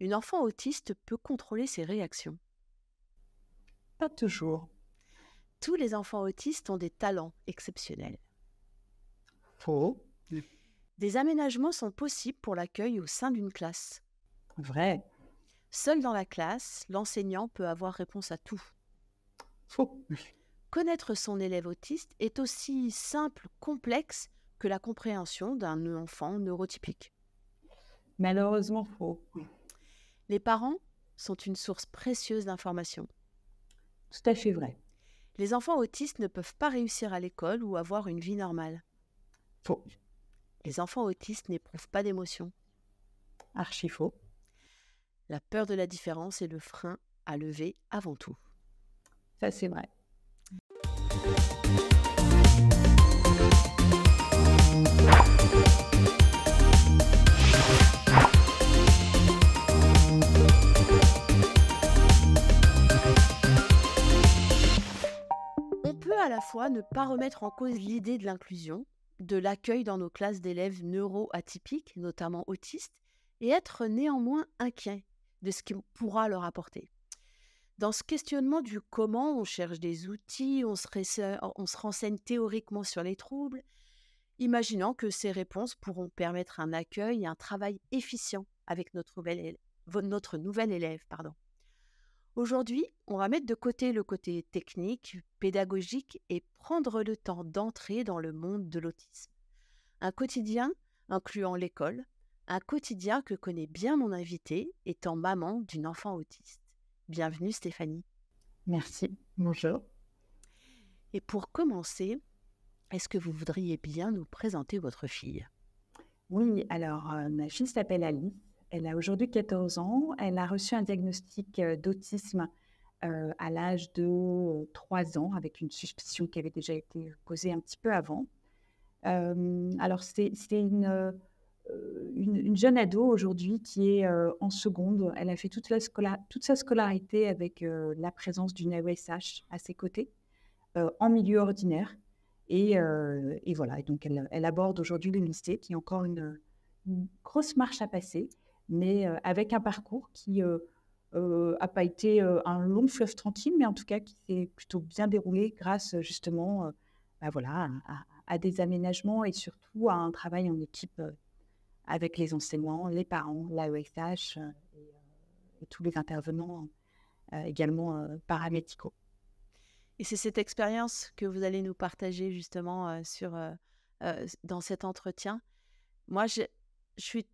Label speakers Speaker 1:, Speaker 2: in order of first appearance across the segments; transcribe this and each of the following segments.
Speaker 1: une enfant autiste peut contrôler ses réactions Pas toujours. Tous les enfants autistes ont des talents exceptionnels. Faux. Des aménagements sont possibles pour l'accueil au sein d'une classe. Vrai. Seul dans la classe, l'enseignant peut avoir réponse à tout. Faux. Connaître son élève autiste est aussi simple, complexe que la compréhension d'un enfant neurotypique. Malheureusement faux les parents sont une source précieuse d'informations. Tout à fait vrai. Les enfants autistes ne peuvent pas réussir à l'école ou avoir une vie normale. Faux. Les enfants autistes n'éprouvent pas d'émotions. Archi faux. La peur de la différence est le frein à lever avant tout. Ça, c'est vrai. à la fois ne pas remettre en cause l'idée de l'inclusion, de l'accueil dans nos classes d'élèves neuro-atypiques, notamment autistes, et être néanmoins inquiet de ce qu'on pourra leur apporter. Dans ce questionnement du comment, on cherche des outils, on se, on se renseigne théoriquement sur les troubles, imaginant que ces réponses pourront permettre un accueil et un travail efficient avec notre nouvel élève. Notre nouvelle élève pardon. Aujourd'hui, on va mettre de côté le côté technique, pédagogique et prendre le temps d'entrer dans le monde de l'autisme. Un quotidien incluant l'école, un quotidien que connaît bien mon invité, étant maman d'une enfant autiste. Bienvenue Stéphanie. Merci, bonjour. Et pour commencer, est-ce que vous voudriez bien nous présenter votre fille
Speaker 2: Oui, alors euh, ma fille s'appelle Ali. Elle a aujourd'hui 14 ans. Elle a reçu un diagnostic euh, d'autisme euh, à l'âge de 3 euh, ans, avec une suspicion qui avait déjà été posée un petit peu avant. alors, c'est une, jeune ado aujourd'hui qui est en seconde. Elle a fait toute, la scola toute sa scolarité avec la présence d'une AESH à ses côtés, en milieu ordinaire. Et, voilà, et donc elle, aborde aujourd'hui l'université, qui est encore une grosse marche à passer mais euh, avec un parcours qui n'a euh, euh, pas été un long fleuve tranquille, mais en tout cas qui s'est plutôt bien déroulé grâce justement bah voilà, à, des aménagements et surtout à un travail en équipe avec les enseignants, les parents, l'AESH et, et, tous les intervenants également paramédicaux.
Speaker 1: Et c'est cette expérience que vous allez nous partager justement sur, dans cet entretien. Moi, je, je, suis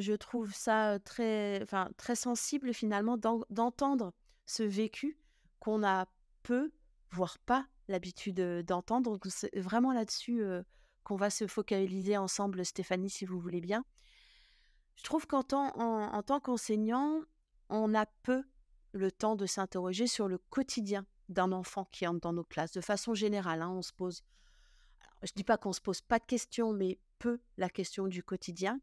Speaker 1: je trouve ça très, très sensible finalement d'entendre ce vécu qu'on a peu, voire pas l'habitude d'entendre. Donc c'est vraiment là-dessus qu'on va se focaliser ensemble, Stéphanie, si vous voulez bien. Je trouve qu'en tant, qu'enseignant, on a peu le temps de s'interroger sur le quotidien d'un enfant qui entre dans nos classes. De façon générale, hein, on se pose, je ne dis pas qu'on se pose pas de questions, mais peu la question du quotidien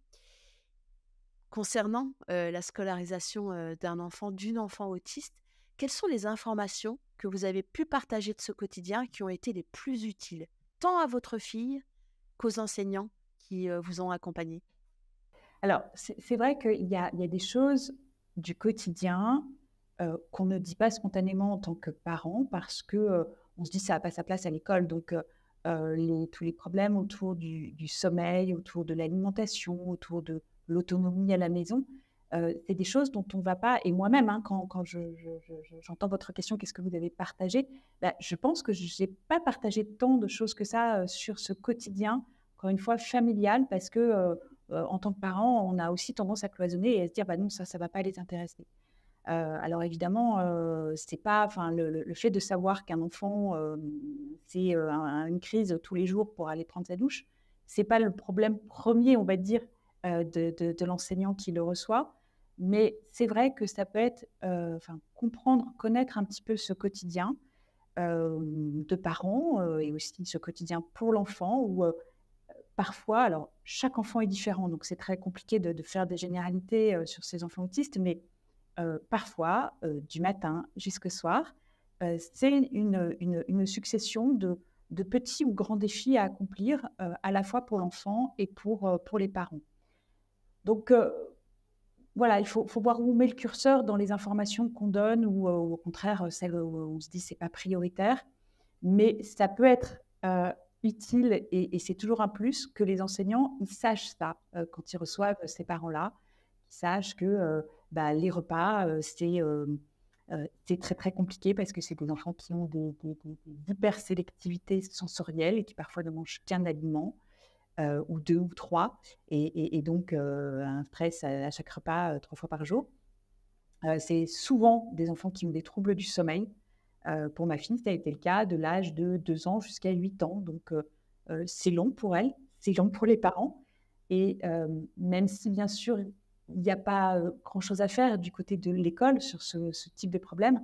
Speaker 1: concernant la scolarisation d'un enfant, d'une enfant autiste, quelles sont les informations que vous avez pu partager de ce quotidien qui ont été les plus utiles, tant à votre fille qu'aux enseignants qui vous ont accompagné Alors, c'est vrai qu'il y, a des choses
Speaker 2: du quotidien qu'on ne dit pas spontanément en tant que parent parce que on se dit ça n'a pas sa place à l'école, donc tous les problèmes autour du sommeil, autour de l'alimentation, autour de l'autonomie à la maison, euh, c'est des choses dont on ne va pas, et moi-même, hein, quand, quand j'entends votre question, qu'est-ce que vous avez partagé, bah, je pense que je n'ai pas partagé tant de choses que ça euh, sur ce quotidien, encore une fois, familial, parce que euh, en tant que parent, on a aussi tendance à cloisonner et à se dire, bah non, ça, ça ne va pas les intéresser. alors évidemment, c'est pas, enfin, le, fait de savoir qu'un enfant c'est une crise tous les jours pour aller prendre sa douche, c'est pas le problème premier, on va dire, euh, de, l'enseignant qui le reçoit. Mais c'est vrai que ça peut être euh, comprendre, connaître un petit peu ce quotidien euh, de parents et aussi ce quotidien pour l'enfant où parfois, alors chaque enfant est différent, donc c'est très compliqué de, faire des généralités sur ces enfants autistes, mais parfois, du matin jusqu'au soir, c'est une, succession de, petits ou grands défis à accomplir à la fois pour l'enfant et pour, pour les parents. Donc, euh, voilà, il faut, voir où on met le curseur dans les informations qu'on donne ou, euh, au contraire euh, celles où on se dit c'est pas prioritaire. Mais ça peut être utile et, c'est toujours un plus que les enseignants ils sachent ça quand ils reçoivent ces parents-là, ils sachent que bah, les repas c'est très très compliqué parce que c'est des enfants qui ont des, des, sensorielles et qui parfois ne mangent qu'un aliment euh, ou deux ou trois, et, donc euh, un stress à, chaque repas euh, trois fois par jour. c'est souvent des enfants qui ont des troubles du sommeil. pour ma fille, ça a été le cas de l'âge de 2 ans jusqu'à 8 ans. Donc, c'est long pour elle, c'est long pour les parents. Et même si, bien sûr, il n'y a pas grand-chose à faire du côté de l'école sur ce type de problème,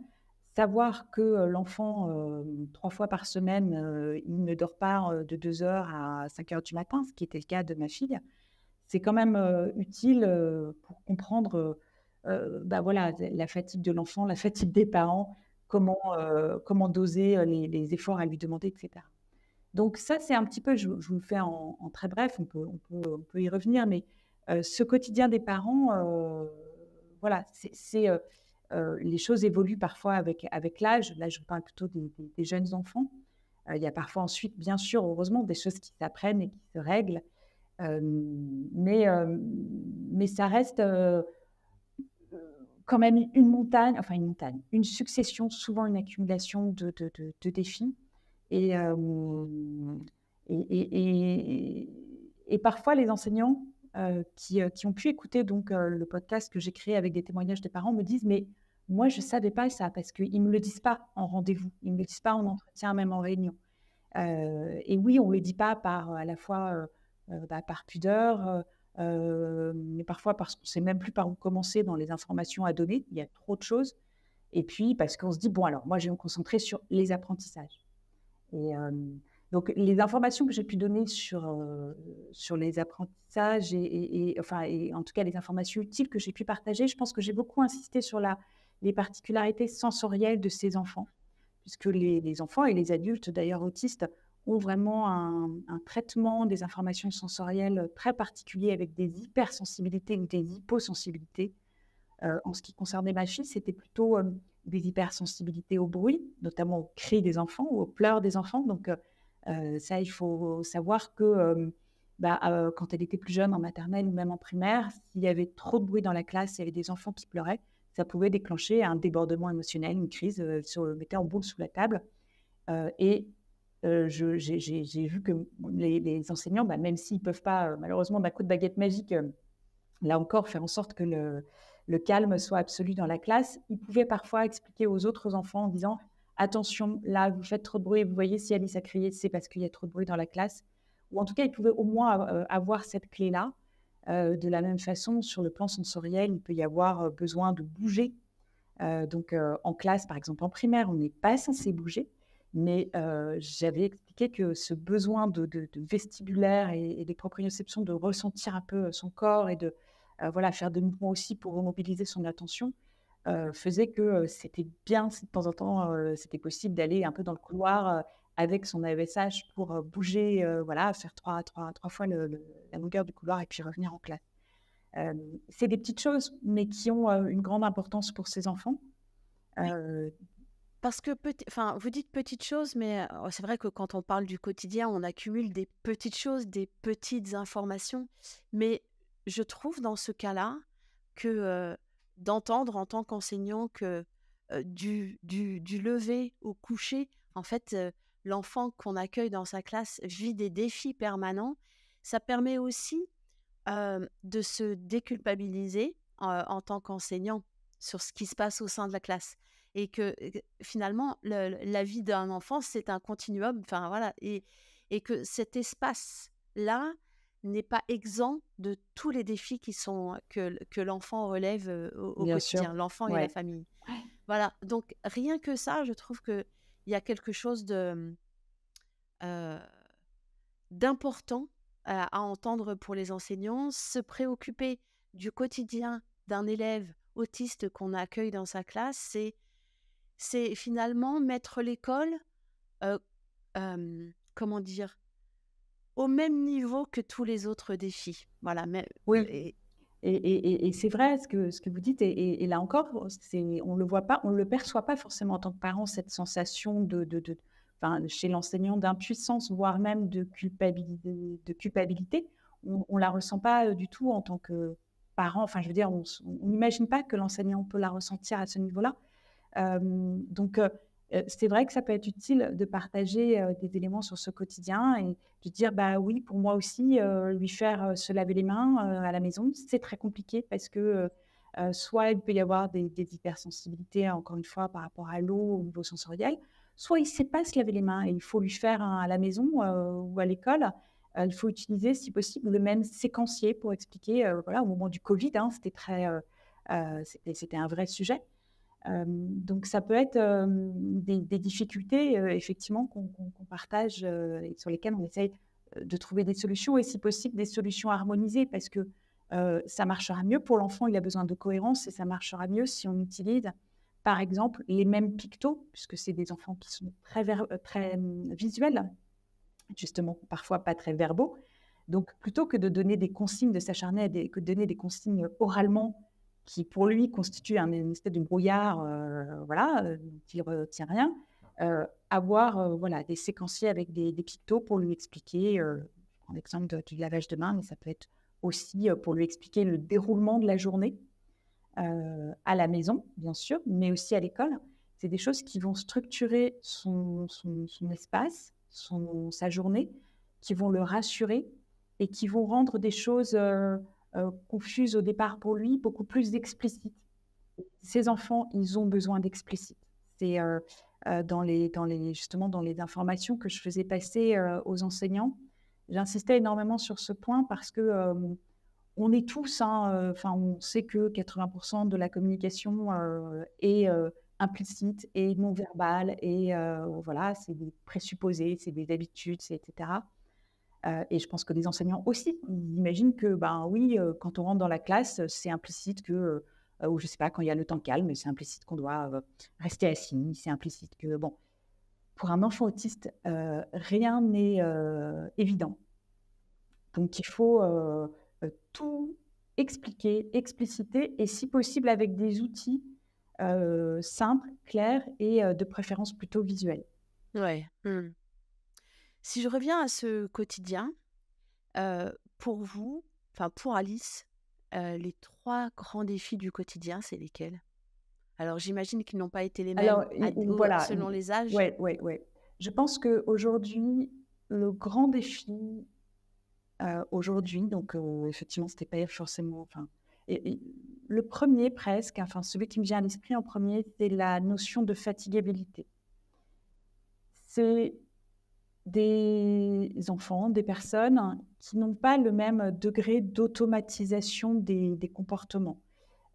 Speaker 2: savoir que euh, l'enfant, euh, trois fois par semaine, euh, il ne dort pas de 2h à 5h du matin, ce qui était le cas de ma fille, c'est quand même utile pour comprendre bah voilà, la fatigue de l'enfant, la fatigue des parents, comment, comment doser les, efforts à lui demander, etc. Donc ça, c'est un petit peu, je, vous le fais en, en, très bref, on peut, on peut, on peut y revenir, mais ce quotidien des parents, voilà, c'est euh, les choses évoluent parfois avec, avec l'âge. Là, je parle plutôt des, jeunes enfants. Euh, il y a parfois ensuite, bien sûr, heureusement, des choses qui s'apprennent et qui se règlent. Euh, mais, mais ça reste quand même une montagne, enfin une montagne, une succession, souvent une accumulation de, défis. et, et parfois, les enseignants euh, qui, euh, qui, ont pu écouter donc euh, le podcast que j'ai créé avec des témoignages des parents me disent mais moi je savais pas ça parce qu'ils me le disent pas en rendez-vous, ils me le disent pas en entretien, même en réunion. et oui, on le dit pas par à la fois bah, par pudeur, mais parfois parce qu'on sait même plus par où commencer dans les informations à donner. Il y a trop de choses. Et puis parce qu'on se dit bon alors moi je vais me concentrer sur les apprentissages. Et donc, les informations que j'ai pu donner sur, euh, sur les apprentissages et, enfin, en tout cas les informations utiles que j'ai pu partager, je pense que j'ai beaucoup insisté sur les particularités sensorielles de ces enfants, puisque les, enfants et les adultes, d'ailleurs autistes, ont vraiment un, traitement des informations sensorielles très particulier avec des hypersensibilités ou des hyposensibilités. Euh, en ce qui concernait ma fille, c'était plutôt euh, des hypersensibilités au bruit, notamment aux cris des enfants ou aux pleurs des enfants. Donc, euh, ça, il faut savoir que euh, bah, euh, quand elle était plus jeune, en maternelle ou même en primaire, s'il y avait trop de bruit dans la classe, s'il y avait des enfants qui pleuraient, ça pouvait déclencher un débordement émotionnel, une crise, se mettait en boule sous la table. et j'ai vu que les, enseignants, bah, même s'ils ne peuvent pas, malheureusement, d'un coup de baguette magique, là encore, faire en sorte que le, le calme soit absolu dans la classe, ils pouvaient parfois expliquer aux autres enfants en disant attention, là, vous faites trop de bruit, vous voyez si Alice a crié, c'est parce qu'il y a trop de bruit dans la classe. Ou en tout cas, il pouvait au moins euh, avoir cette clé-là. Euh, de la même façon, sur le plan sensoriel, il peut y avoir euh, besoin de bouger. donc, en classe, par exemple, en primaire, on n'est pas censé bouger. Mais j'avais expliqué que ce besoin de, vestibulaire et, des proprioceptions, de ressentir un peu son corps et de voilà, faire des mouvements aussi pour mobiliser son attention, euh, faisait que c'était bien de temps en temps c'était possible d'aller un peu dans le couloir avec son AVSH pour bouger, voilà, faire trois, trois, trois fois la longueur du couloir et puis revenir en classe. c'est des petites choses, mais qui ont une grande importance pour ces enfants.
Speaker 1: Parce que, enfin, vous dites petites choses, mais oh, c'est vrai que quand on parle du quotidien, on accumule des petites choses, des petites informations. Mais je trouve dans ce cas-là que d'entendre en tant qu'enseignant que du, lever au coucher, en fait, l'enfant qu'on accueille dans sa classe vit des défis permanents. Ça permet aussi de se déculpabiliser en tant qu'enseignant sur ce qui se passe au sein de la classe. Et que finalement, la vie d'un enfant, c'est un continuum, voilà, et, et que cet espace-là, n'est pas exempt de tous les défis qui sont que, l'enfant relève au, quotidien, l'enfant et la famille. Voilà, donc rien que ça, je trouve que il y a quelque chose de d'important à, entendre pour les enseignants, se préoccuper du quotidien d'un élève autiste qu'on accueille dans sa classe, c'est c'est finalement mettre l'école comment dire au même niveau que tous les autres défis. Voilà. Mais, oui. Euh, et, c'est vrai ce que, ce que vous dites.
Speaker 2: Et, là encore, on le voit pas, on le perçoit pas forcément en tant que parent cette sensation de, de, chez l'enseignant d'impuissance, voire même de culpabilité. De culpabilité. On, ne la ressent pas euh, du tout en tant que parent. Enfin, je veux dire, on n'imagine pas que l'enseignant peut la ressentir à ce niveau-là. Euh, donc, euh, c'est vrai que ça peut être utile de partager euh, des éléments sur ce quotidien et de dire bah oui, pour moi aussi, euh, lui faire se laver les mains à la maison, c'est très compliqué parce que soit il peut y avoir des, hypersensibilités, encore une fois, par rapport à l'eau au niveau sensoriel, soit il ne sait pas se laver les mains et il faut lui faire à la maison ou à l'école. il faut utiliser, si possible, le même séquencier pour expliquer. voilà, au moment du Covid, hein, c'était très, c'était un vrai sujet donc ça peut être des, difficultés effectivement qu'on partage et sur lesquelles on essaye de trouver des solutions et si possible des solutions harmonisées parce que ça marchera mieux pour l'enfant, il a besoin de cohérence et ça marchera mieux si on utilise par exemple les mêmes pictos puisque c'est des enfants qui sont très, visuels, justement parfois pas très verbaux. Donc plutôt que de donner des consignes, de s'acharner que de donner des consignes oralement qui pour lui constitue un une espèce de brouillard, euh, voilà, qui euh, ne retient rien, euh, avoir voilà, des séquenciers avec des, des pictos pour lui expliquer, en exemple du lavage de main, mais ça peut être aussi pour lui expliquer le déroulement de la journée, à la maison, bien sûr, mais aussi à l'école. C'est des choses qui vont structurer son, espace, son, sa journée, qui vont le rassurer et qui vont rendre des choses euh, confuse au départ pour lui, beaucoup plus d'explicite. Ces enfants, ils ont besoin d'explicite. C'est euh, euh, dans les, justement dans les informations que je faisais passer aux enseignants. J'insistais énormément sur ce point parce que on est tous, hein, enfin, on sait que 80% de la communication est implicite et non verbale et voilà, c'est des présupposés, c'est des habitudes, etc. Euh, et je pense que les enseignants aussi, ils imaginent que, ben oui, euh, quand on rentre dans la classe, c'est implicite que, euh, ou je sais pas, quand il y a le temps calme, c'est implicite qu'on doit rester assis, c'est implicite que, bon, pour un enfant autiste, rien n'est évident. Donc il faut tout expliquer, expliciter, et si possible avec des outils simples, clairs et de préférence plutôt visuels.
Speaker 1: Ouais. Hmm. Si je reviens à ce quotidien, euh, pour vous, enfin pour Alice, euh, les trois grands défis du quotidien, c'est lesquels Alors j'imagine qu'ils n'ont pas été les mêmes selon les âges. Oui, oui, oui.
Speaker 2: Je pense qu'aujourd'hui, le grand défi, euh, aujourd'hui, donc euh, effectivement, c'était pas forcément. Enfin, et, le premier presque, enfin celui qui me vient à l'esprit en premier, c'est la notion de fatigabilité. C'est des enfants, des personnes qui n'ont pas le même degré d'automatisation des, comportements.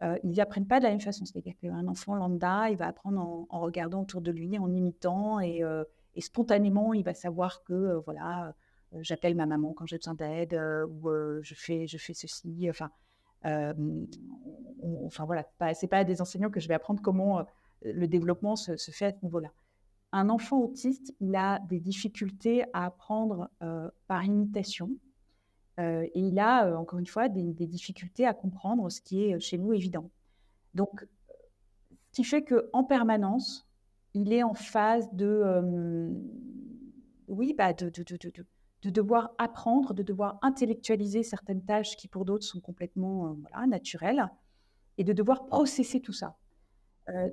Speaker 2: Euh, ils apprennent pas de la même façon. C'est-à-dire qu'un enfant lambda, il va apprendre en, regardant autour de lui, en imitant, et, euh, spontanément, il va savoir que, euh, voilà, euh, j'appelle ma maman quand j'ai besoin d'aide, ou je, fais, je fais ceci. Enfin, enfin voilà, ce n'est pas à des enseignants que je vais apprendre comment le développement se, se fait à ce niveau-là un enfant autiste, il a des difficultés à apprendre euh, par imitation. Euh, et il a, euh, encore une fois, des, difficultés à comprendre ce qui est chez nous évident. Donc, ce qui fait qu'en permanence, il est en phase de, oui, bah de, devoir apprendre, de devoir intellectualiser certaines tâches qui pour d'autres sont complètement voilà, naturelles, et de devoir processer tout ça.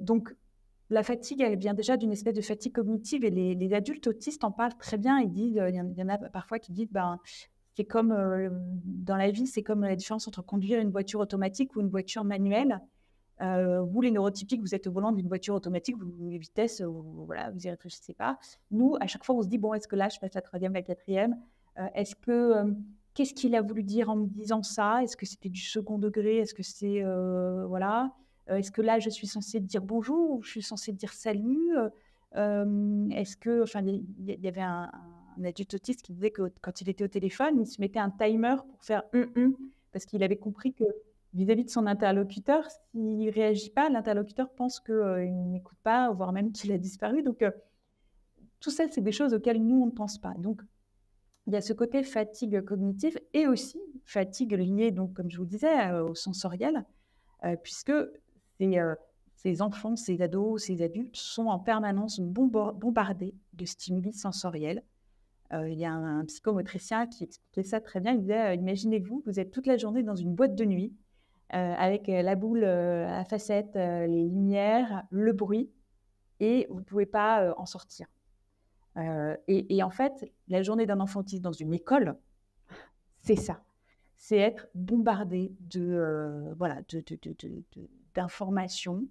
Speaker 2: donc, la fatigue, elle vient déjà d'une espèce de fatigue cognitive et les, adultes autistes en parlent très bien. Euh, il y, en a parfois qui disent, ben, c'est comme euh, dans la vie, c'est comme la différence entre conduire une voiture automatique ou une voiture manuelle. Euh, vous, les neurotypiques, vous êtes au volant d'une voiture automatique, vous, les vitesses, vous, voilà, vous y réfléchissez pas. Nous, à chaque fois, on se dit, bon, est-ce que là, je passe la troisième, la quatrième Est-ce que qu'est-ce qu'il a voulu dire en me disant ça Est-ce que c'était du second degré Est-ce que c'est voilà euh, est-ce que là, je suis censée dire bonjour ou je suis censée dire salut euh, euh, Est-ce que, enfin, il y, avait un, adulte autiste qui disait que quand il était au téléphone, il se mettait un timer pour faire un un parce qu'il avait compris que vis-à-vis de son interlocuteur, s'il réagit pas, l'interlocuteur pense qu'il n'écoute pas, voire même qu'il a disparu. Donc, tout ça, c'est des choses auxquelles nous, on ne pense pas. Donc, il y a ce côté fatigue cognitive et aussi fatigue liée, donc, comme je vous le disais, au sensoriel, puisque euh, ces, enfants, ces ados, ces adultes sont en permanence bombardés de stimuli sensoriels. Euh, il y a un, psychomotricien qui expliquait ça très bien. Il disait euh, Imaginez-vous, vous êtes toute la journée dans une boîte de nuit avec la boule à facettes, les lumières, le bruit, et vous ne pouvez pas en sortir. Et, en fait, la journée d'un enfant dans une école, c'est ça c'est être bombardé de, voilà, de, de, d'informations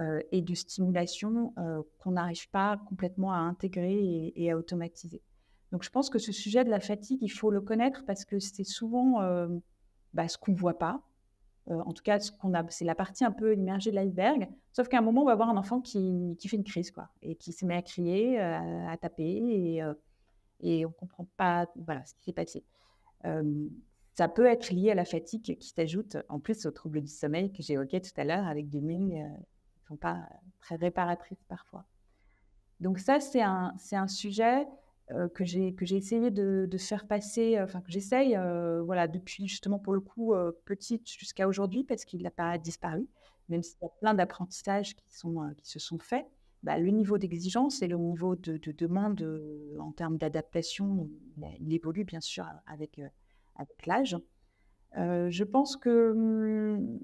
Speaker 2: euh, et de stimulation euh, qu'on n'arrive pas complètement à intégrer et, à automatiser. Donc je pense que ce sujet de la fatigue, il faut le connaître parce que c'est souvent euh, bah, ce qu'on ne voit pas. en tout cas, ce qu'on a, c'est la partie un peu immergée de l'iceberg. Sauf qu'à un moment, on va avoir un enfant qui, qui fait une crise, quoi, et qui se met à crier, à, taper, et, et on ne comprend pas voilà, ce qui s'est passé ça peut être lié à la fatigue qui s'ajoute en plus aux troubles du sommeil que j'évoquais tout à l'heure avec des mines euh, qui ne sont pas très réparatrices parfois. Donc ça, c'est un, un sujet euh, j'ai, que j'ai essayé de, faire passer, euh, enfin que j'essaye, voilà, depuis justement pour le coup petite jusqu'à aujourd'hui parce qu'il n'a pas disparu, même s'il y a plein d'apprentissages qui, sont, qui se sont faits. Bah, le niveau d'exigence et le niveau de, de demande en termes d'adaptation, bah, il évolue bien sûr avec, avec l'âge. Euh, je pense que hmm,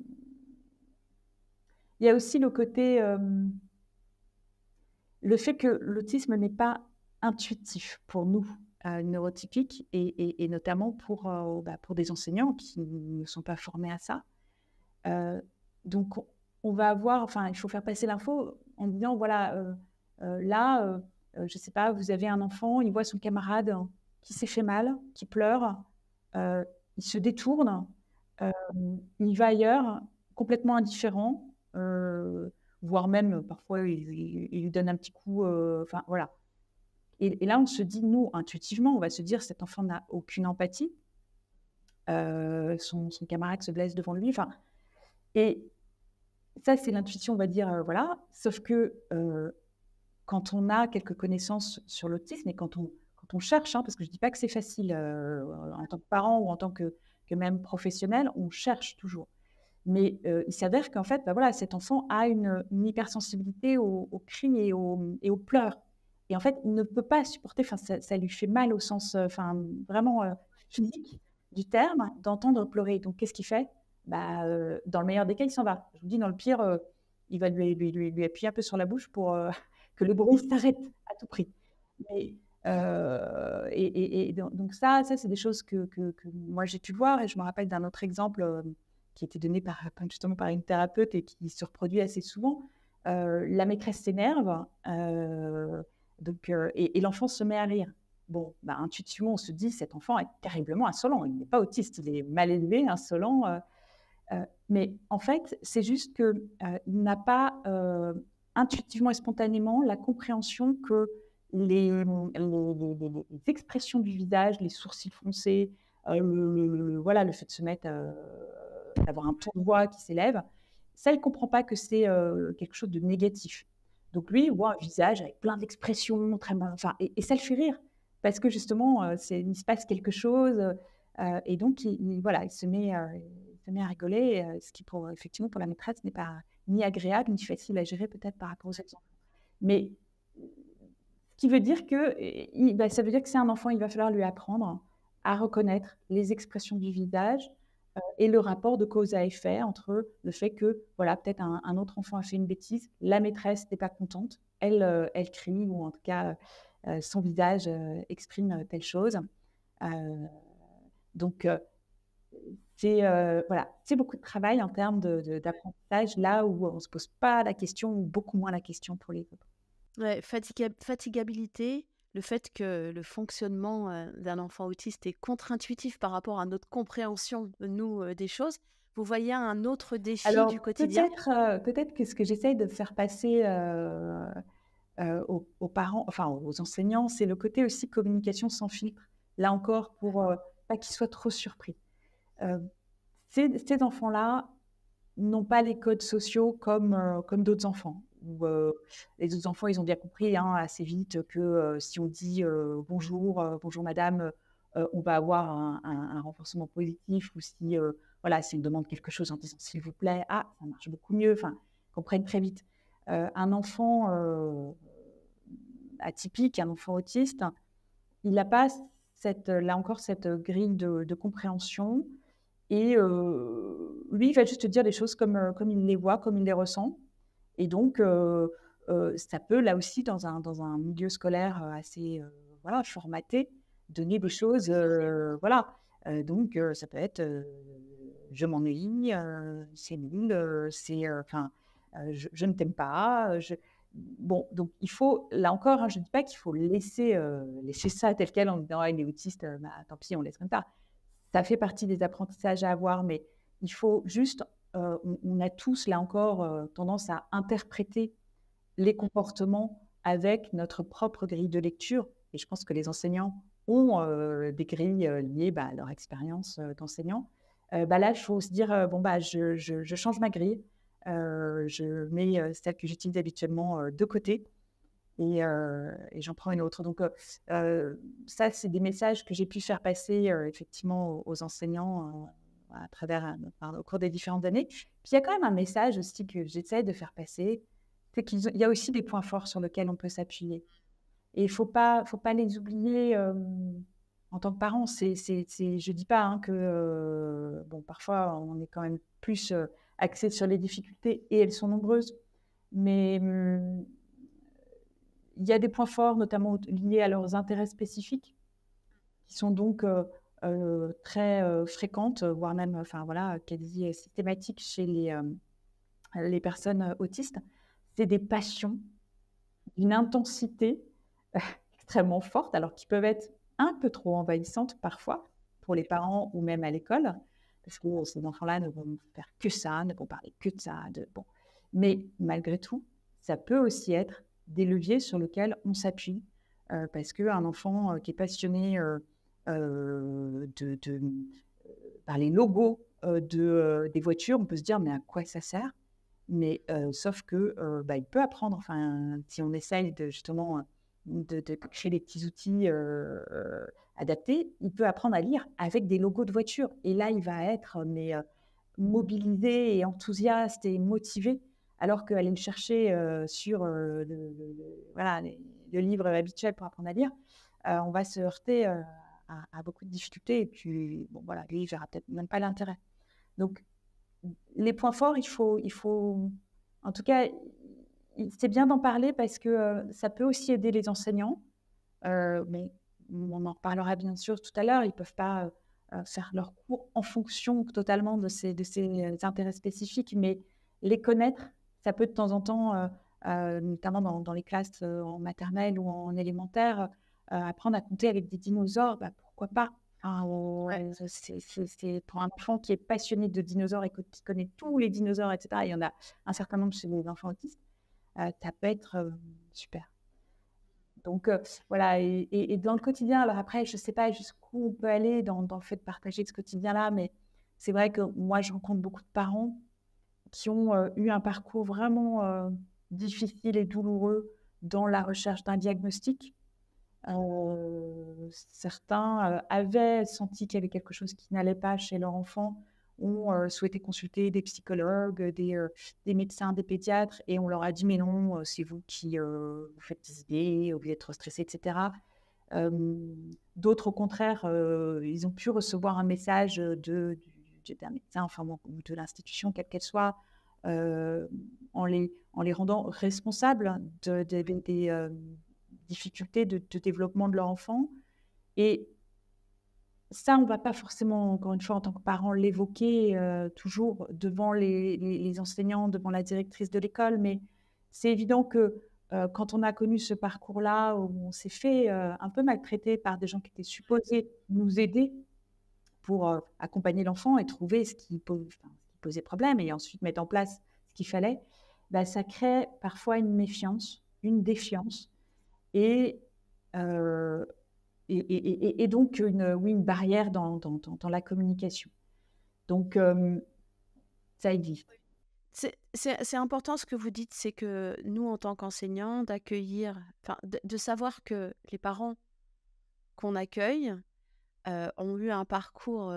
Speaker 2: il y a aussi le côté euh, le fait que l'autisme n'est pas intuitif pour nous euh, neurotypiques et, notamment pour, bah, pour des enseignants qui ne sont pas formés à ça. donc on va avoir, enfin il faut faire passer l'info en disant voilà là je ne sais pas, vous avez un enfant, il voit son camarade qui s'est fait mal, qui pleure, euh, il se détourne, euh, il va ailleurs, complètement indifférent, euh, voire même parfois il, lui donne un petit coup. Enfin voilà. Et, là, on se dit, nous, intuitivement, on va se dire, cet enfant n'a aucune empathie. Son, son, camarade se blesse devant lui. Enfin, et ça, c'est l'intuition, on va dire, voilà. Sauf que quand on a quelques connaissances sur l'autisme et quand on on cherche, hein, parce que je ne dis pas que c'est facile euh, en tant que parent ou en tant que, même professionnel, on cherche toujours. Mais euh, il s'avère qu'en fait, bah voilà, cet enfant a une, hypersensibilité aux, aux cris et aux, et aux, pleurs. Et en fait, il ne peut pas supporter, ça, ça lui fait mal au sens euh, vraiment physique du terme, d'entendre pleurer. Donc, qu'est-ce qu'il fait bah, Dans le meilleur des cas, il s'en va. Je vous dis, dans le pire, il va lui, lui, lui, lui, appuyer un peu sur la bouche pour que le bruit s'arrête à tout prix. Mais euh, et, donc ça, ça c'est des choses que, moi j'ai pu voir. Et je me rappelle d'un autre exemple qui euh, qui était donné par, justement par une thérapeute et qui se reproduit assez souvent. Euh, la maîtresse s'énerve et, l'enfant se met à rire. Bon, bah, intuitivement, on se dit cet enfant est terriblement insolent. Il n'est pas autiste, il est mal élevé, insolent. mais en fait, c'est juste qu'il n'a pas intuitivement et spontanément la compréhension que euh, les, expressions du visage, les sourcils foncés, euh, le, voilà, le fait de se mettre, euh, d'avoir un ton de voix qui s'élève, ça, il ne comprend pas que c'est quelque chose de négatif. Donc lui, il voit un visage avec plein d'expressions, très, enfin, et, ça le fait rire, parce que justement, c'est, il se passe quelque chose, et donc il, voilà, il se, met, se met à rigoler, ce qui, pour, effectivement, pour la maîtresse, n'est pas ni agréable, ni facile à gérer peut-être par rapport aux autres Mais qui veut dire que bah, ça veut dire que c'est un enfant, il va falloir lui apprendre à reconnaître les expressions du visage euh, et le rapport de cause à effet entre le fait que voilà peut-être un, autre enfant a fait une bêtise, la maîtresse n'est pas contente, elle euh, elle crie ou en tout cas euh, son visage exprime telle chose. donc c'est voilà c'est beaucoup de travail en termes d'apprentissage là où on se pose pas la question ou beaucoup moins la question pour les autres
Speaker 1: fatigabilité, le fait que le fonctionnement euh, d'un enfant autiste est contre-intuitif par rapport à notre compréhension, nous, euh, des choses. Vous voyez un autre défi du quotidien
Speaker 2: euh, Peut-être que ce que j'essaye de faire passer aux, parents, enfin aux enseignants, c'est le côté aussi communication sans filtre. Là encore, pour pas qu'ils soient trop surpris. ces, ces enfants-là n'ont pas les codes sociaux comme, comme d'autres enfants où les autres enfants, ils ont bien compris hein, assez vite que si on dit bonjour, bonjour madame, on va avoir un, renforcement positif ou si voilà, si on demande quelque chose en disant s'il vous plaît, ah, ça marche beaucoup mieux, enfin, comprennent très vite. un enfant atypique, un enfant autiste, il n'a pas cette, là encore cette grille de, compréhension et lui, il va juste dire des choses comme, comme il les voit, comme il les ressent. Et donc, euh, euh, ça peut, là aussi, dans un, dans un milieu scolaire euh, assez voilà, formaté, donner des choses. voilà. donc, ça peut être je m'ennuie, c'est nul, c'est. Enfin, je, ne t'aime pas. Bon, donc il faut, là encore, hein, je ne dis pas qu'il faut laisser, laisser ça tel quel en disant, ah, il est autiste, bah, tant pis, on laisse comme ça. Ça fait partie des apprentissages à avoir, mais il faut juste euh, on, a tous, là encore, euh, tendance à interpréter les comportements avec notre propre grille de lecture. Et je pense que les enseignants ont euh, des grilles liées bah, à leur expérience d'enseignant. Bah, là, il faut se dire, bon, bah, je, change ma grille, je mets celle que j'utilise habituellement de côté et, j'en prends une autre. Donc, ça, c'est des messages que j'ai pu faire passer effectivement aux enseignants euh, au cours des différentes années. Puis il y a quand même un message aussi que j'essaie de faire passer, c'est qu'il y a aussi des points forts sur lesquels on peut s'appuyer. Et il ne faut pas, faut pas les oublier euh, en tant que parents. C'est, je ne dis pas hein, que, euh, bon, parfois, on est quand même plus euh, axé sur les difficultés et elles sont nombreuses. Mais hmm, il y a des points forts, notamment liés à leurs intérêts spécifiques, qui sont donc euh, très fréquentes, euh, fréquente, euh, voire même, enfin voilà, quasi systématique chez les, les personnes autistes, c'est des passions d'une intensité extrêmement forte, alors qui peuvent être un peu trop envahissantes parfois pour les parents ou même à l'école, parce que ces enfants-là ne vont faire que ça, ne vont parler que de ça. De... Bon. Mais malgré tout, ça peut aussi être des leviers sur lesquels on s'appuie, parce parce qu'un enfant qui est passionné euh, de, euh, par les logos euh, de, des voitures, on peut se dire mais à quoi ça sert mais sauf que bah, il peut apprendre. Enfin, si on essaye de justement de, de créer des petits outils adaptés, il peut apprendre à lire avec des logos de voitures. Et là, il va être mais mobilisé et enthousiaste et motivé, alors qu'aller le chercher sur voilà, le, livre habituel pour apprendre à lire, on va se heurter à, beaucoup de difficultés. Et puis, bon, voilà, lui, il verra peut-être même pas l'intérêt. Donc, les points forts, il faut, il faut, en tout cas, c'est bien d'en parler parce que euh, ça peut aussi aider les enseignants. Euh, mais on en reparlera bien sûr tout à l'heure. Ils peuvent pas euh, faire leurs cours en fonction totalement de ces, de ces intérêts spécifiques, mais les connaître, ça peut de temps en temps, notamment dans les classes en maternelle ou en élémentaire, euh, apprendre à compter avec des dinosaures, bah, pourquoi pas euh, c'est pour un enfant qui est passionné de dinosaures et qui connaît tous les dinosaures, etc. Il y en a un certain nombre chez les enfants autistes. Euh, ça peut être super. Donc voilà, et, dans le quotidien, alors après, je ne sais pas jusqu'où on peut aller dans, dans, le fait de partager ce quotidien-là, mais c'est vrai que moi, je rencontre beaucoup de parents qui ont eu un parcours vraiment difficile et douloureux dans la recherche d'un diagnostic euh, certains euh, avaient senti qu'il y avait quelque chose qui n'allait pas chez leur enfant, ont euh, souhaité consulter des psychologues, des, médecins, des pédiatres, et on leur a dit mais non, c'est vous qui vous faites des idées, vous êtes trop stressé, etc. D'autres, au contraire, ils ont pu recevoir un message de, d'un médecin, enfin, ou de l'institution, quelle qu'elle soit, en, les, en les rendant responsables de, des difficultés de, développement de leur enfant. Et ça, on ne va pas forcément, encore une fois, en tant que parent, l'évoquer euh, toujours devant les, enseignants, devant la directrice de l'école, mais c'est évident que euh, quand on a connu ce parcours-là, où on s'est fait euh, un peu maltraiter par des gens qui étaient supposés nous aider pour accompagner l'enfant et trouver ce qui, posait problème et ensuite mettre en place ce qu'il fallait, bah, ça crée parfois une méfiance, une défiance euh, et, et, et, donc une, oui, une barrière dans, dans, dans, la communication. Donc, euh, ça existe.
Speaker 1: C'est important ce que vous dites, c'est que nous, en tant qu'enseignants, d'accueillir, de, de, savoir que les parents qu'on accueille euh, ont eu un parcours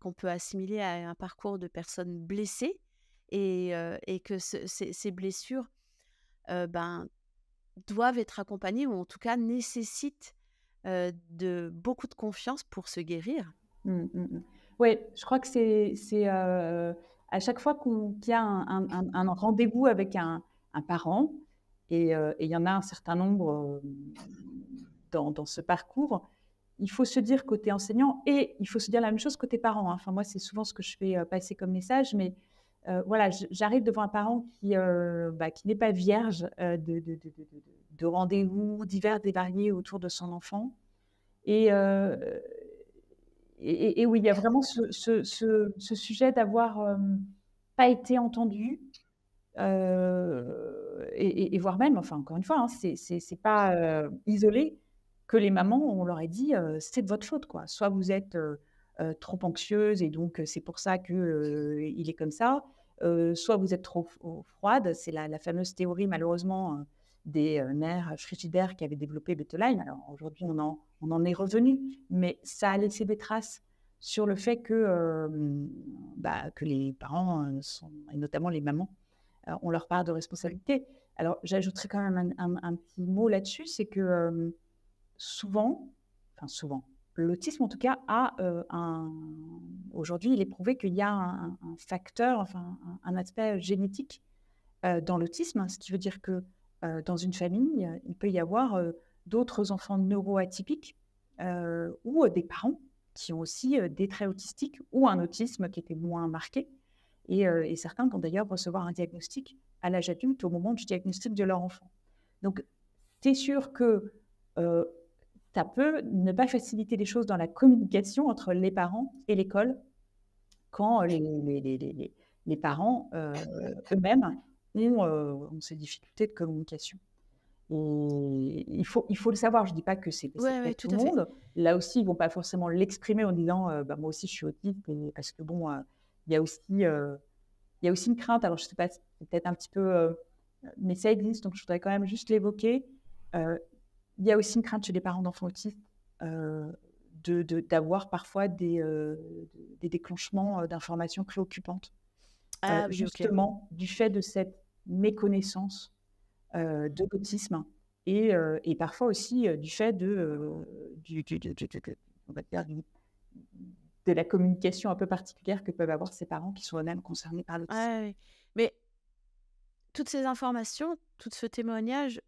Speaker 1: qu'on peut assimiler à un parcours de personnes blessées et, et que ces, ces, blessures ben, doivent être accompagnés ou en tout cas nécessitent de beaucoup de confiance pour se guérir.
Speaker 2: Mmh, mmh, mmh. Oui, je crois que c'est à chaque fois qu'il y a un, rendez-vous avec un, parent, et il y en a un certain nombre dans, ce parcours, il faut se dire côté enseignant et il faut se dire la même chose côté parent. Hein. Enfin, moi, c'est souvent ce que je fais passer comme message, mais euh, voilà, j'arrive devant un parent qui, euh, bah, n'est pas vierge euh, de, rendez-vous divers et variés autour de son enfant. Et, et, oui, il y a vraiment ce, sujet d'avoir pas été entendu, et, voire même, enfin, encore une fois, hein, ce c'est pas isolé que les mamans, on leur ait dit c'est de votre faute, quoi. Soit vous êtes. trop anxieuse et donc c'est pour ça qu'il est comme ça. Euh, soit vous êtes trop euh, froide, c'est la, fameuse théorie malheureusement euh, des mères frigidaires avaient développé Bettelheim. Alors aujourd'hui, on en, est revenu, mais ça a laissé des traces sur le fait que, bah, que les parents, sont, et notamment les mamans, on ont leur part de responsabilité. Alors j'ajouterai quand même un, petit mot là-dessus, c'est que souvent, enfin souvent, l'autisme, en tout cas, a euh, un. Aujourd'hui, il est prouvé qu'il y a un, facteur, enfin, un, aspect génétique euh, dans l'autisme, ce qui veut dire que euh, dans une famille, il peut y avoir d'autres enfants neuroatypiques ou des parents qui ont aussi des traits autistiques ou un autisme qui était moins marqué. Et, et certains vont d'ailleurs recevoir un diagnostic à l'âge adulte au moment du diagnostic de leur enfant. Donc, tu es sûr que ça peut ne pas faciliter les choses dans la communication entre les parents et l'école quand euh, les, les, parents euh, eux-mêmes euh, ont, ces difficultés de communication. il faut, il faut le savoir, je ne dis pas que c'est tout, le monde. Là aussi, ils ne vont pas forcément l'exprimer en disant bah, Moi aussi, je suis autiste, parce que bon, il y, a aussi, il y a aussi une crainte. Alors, je ne sais pas, peut-être un petit peu. mais ça existe, donc je voudrais quand même juste l'évoquer. Il y a aussi une crainte chez les parents d'enfants autistes euh, d'avoir de, parfois des, euh, des déclenchements euh, d'informations préoccupantes. Ah justement, du fait de cette méconnaissance de l'autisme et, et, parfois aussi du fait de, du, de la communication
Speaker 1: un peu particulière que peuvent avoir ces parents qui sont eux-mêmes concernés par l'autisme. Ah Mais toutes ces informations, tout ce témoignage,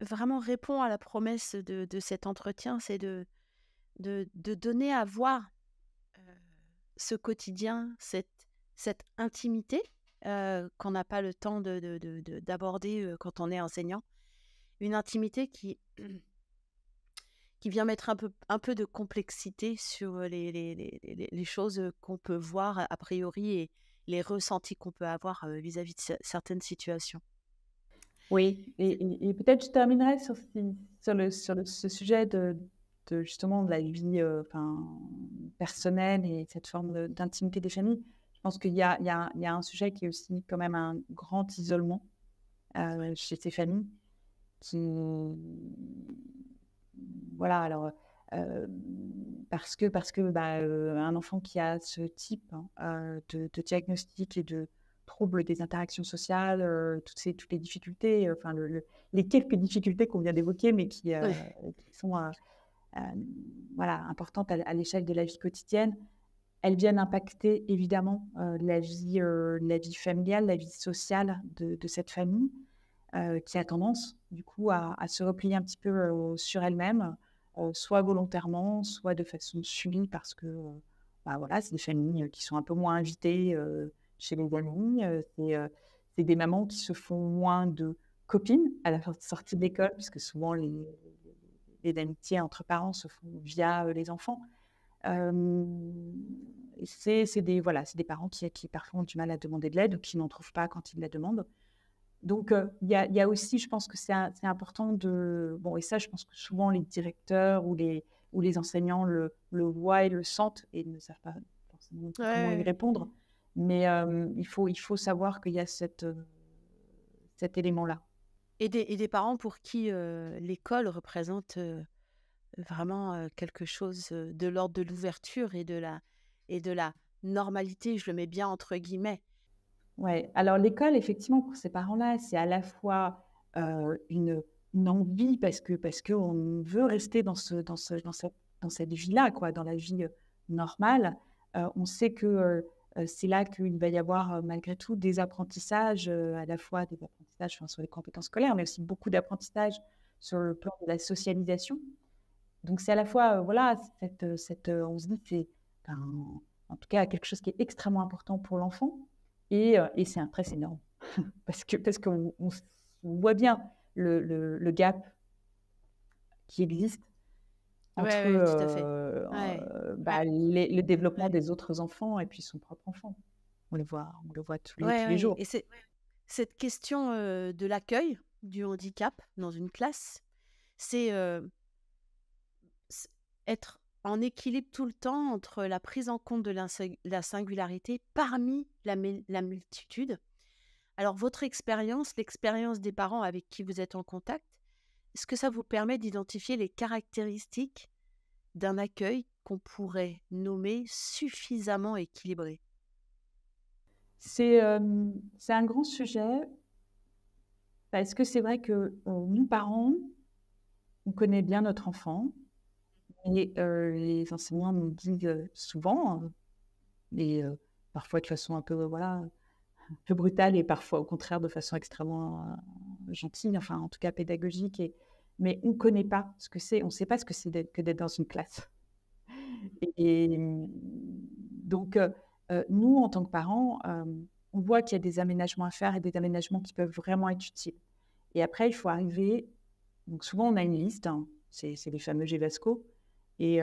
Speaker 1: vraiment répond à la promesse de, cet entretien, c'est de, de, donner à voir ce quotidien, cette, cette intimité qu'on n'a pas le temps d'aborder quand on est enseignant. Une intimité qui, qui vient mettre un peu, un peu de complexité sur les, les, choses qu'on peut voir a priori et les ressentis qu'on peut avoir vis à -vis de certaines situations. Oui, et, peut-être je terminerai sur, sur, le, sur ce
Speaker 2: sujet de, justement de la vie euh, enfin, personnelle et cette forme d'intimité des familles. Je pense qu'il y, y, a, un sujet qui est aussi quand même un grand isolement euh, chez ces familles. Voilà, alors euh, parce que, parce que bah, un enfant qui a ce type hein, de diagnostic et de, troubles des interactions sociales, euh, toutes, ces, toutes les difficultés, enfin les quelques difficultés qu'on vient d'évoquer, mais qui, euh, sont euh, voilà, importantes à, l'échelle de la vie quotidienne, elles viennent impacter évidemment la, vie, la vie familiale, la vie sociale de, cette famille, qui a tendance du coup à, se replier un petit peu sur elle-même, soit volontairement, soit de façon subie, parce que bah, voilà, c'est des familles qui sont un peu moins invitées chez les amis. Euh, euh, c'est des mamans qui se font moins de copines à la sortie de l'école, puisque souvent les, les amitiés entre parents se font via euh, les enfants. Euh, c'est des, voilà, des parents qui, qui parfois ont du mal à demander de l'aide ou qui n'en trouvent pas quand ils la demandent. Donc, il y, a, y, a aussi, je pense que c'est important de. Bon, et ça, je pense que souvent les directeurs ou les, ou les enseignants le, voient et le sentent et ne savent pas forcément comment y répondre. Mais il, faut, il faut savoir qu'il y a cette,
Speaker 1: cet élément-là. Et des, parents pour qui l'école représente vraiment quelque chose de l'ordre de l'ouverture et de la et de la normalité, je le mets bien entre guillemets.
Speaker 2: Ouais. Alors l'école, effectivement, pour ces parents-là, c'est à la fois une, envie parce que parce que on veut rester dans ce dans ce dans cette dans vie-là, quoi, dans la vie normale. on sait que euh, c'est là qu'il va y avoir euh, malgré tout des apprentissages, euh, à la fois des apprentissages sur les compétences scolaires, mais aussi beaucoup d'apprentissages sur le plan de la socialisation. Donc c'est à la fois, voilà, cette, cette, on se dit que c'est en tout cas quelque chose qui est extrêmement important pour l'enfant, et, c'est un stress énorme, parce qu'on parce qu'on voit bien le gap qui existe
Speaker 1: entre tout à fait. Euh, euh,
Speaker 2: bah bah, le développement des autres enfants et puis son propre enfant. On le voit, on le voit tous les, jours.
Speaker 1: Et cette question euh, de l'accueil du handicap dans une classe, c'est être en équilibre tout le temps entre la prise en compte de la, singularité parmi la multitude. Alors votre expérience, l'expérience des parents avec qui vous êtes en contact, est-ce que ça vous permet d'identifier les caractéristiques d'un accueil qu'on pourrait nommer suffisamment équilibré C'est c'est un grand sujet
Speaker 2: parce que c'est vrai que nous, parents, on connaît bien notre enfant. Et les enseignants nous disent souvent, hein, et parfois de façon un peu, voilà, un peu brutale et parfois au contraire de façon extrêmement gentil, enfin en tout cas pédagogique, mais on ne connaît pas ce que c'est, on ne sait pas ce que c'est que d'être dans une classe. Et, donc, euh, euh, nous, en tant que parents, euh, on voit qu'il y a des aménagements à faire et des aménagements qui peuvent vraiment être utiles. Et après, il faut arriver. Donc, souvent, on a une liste, hein, c'est les fameux GVASCO, et,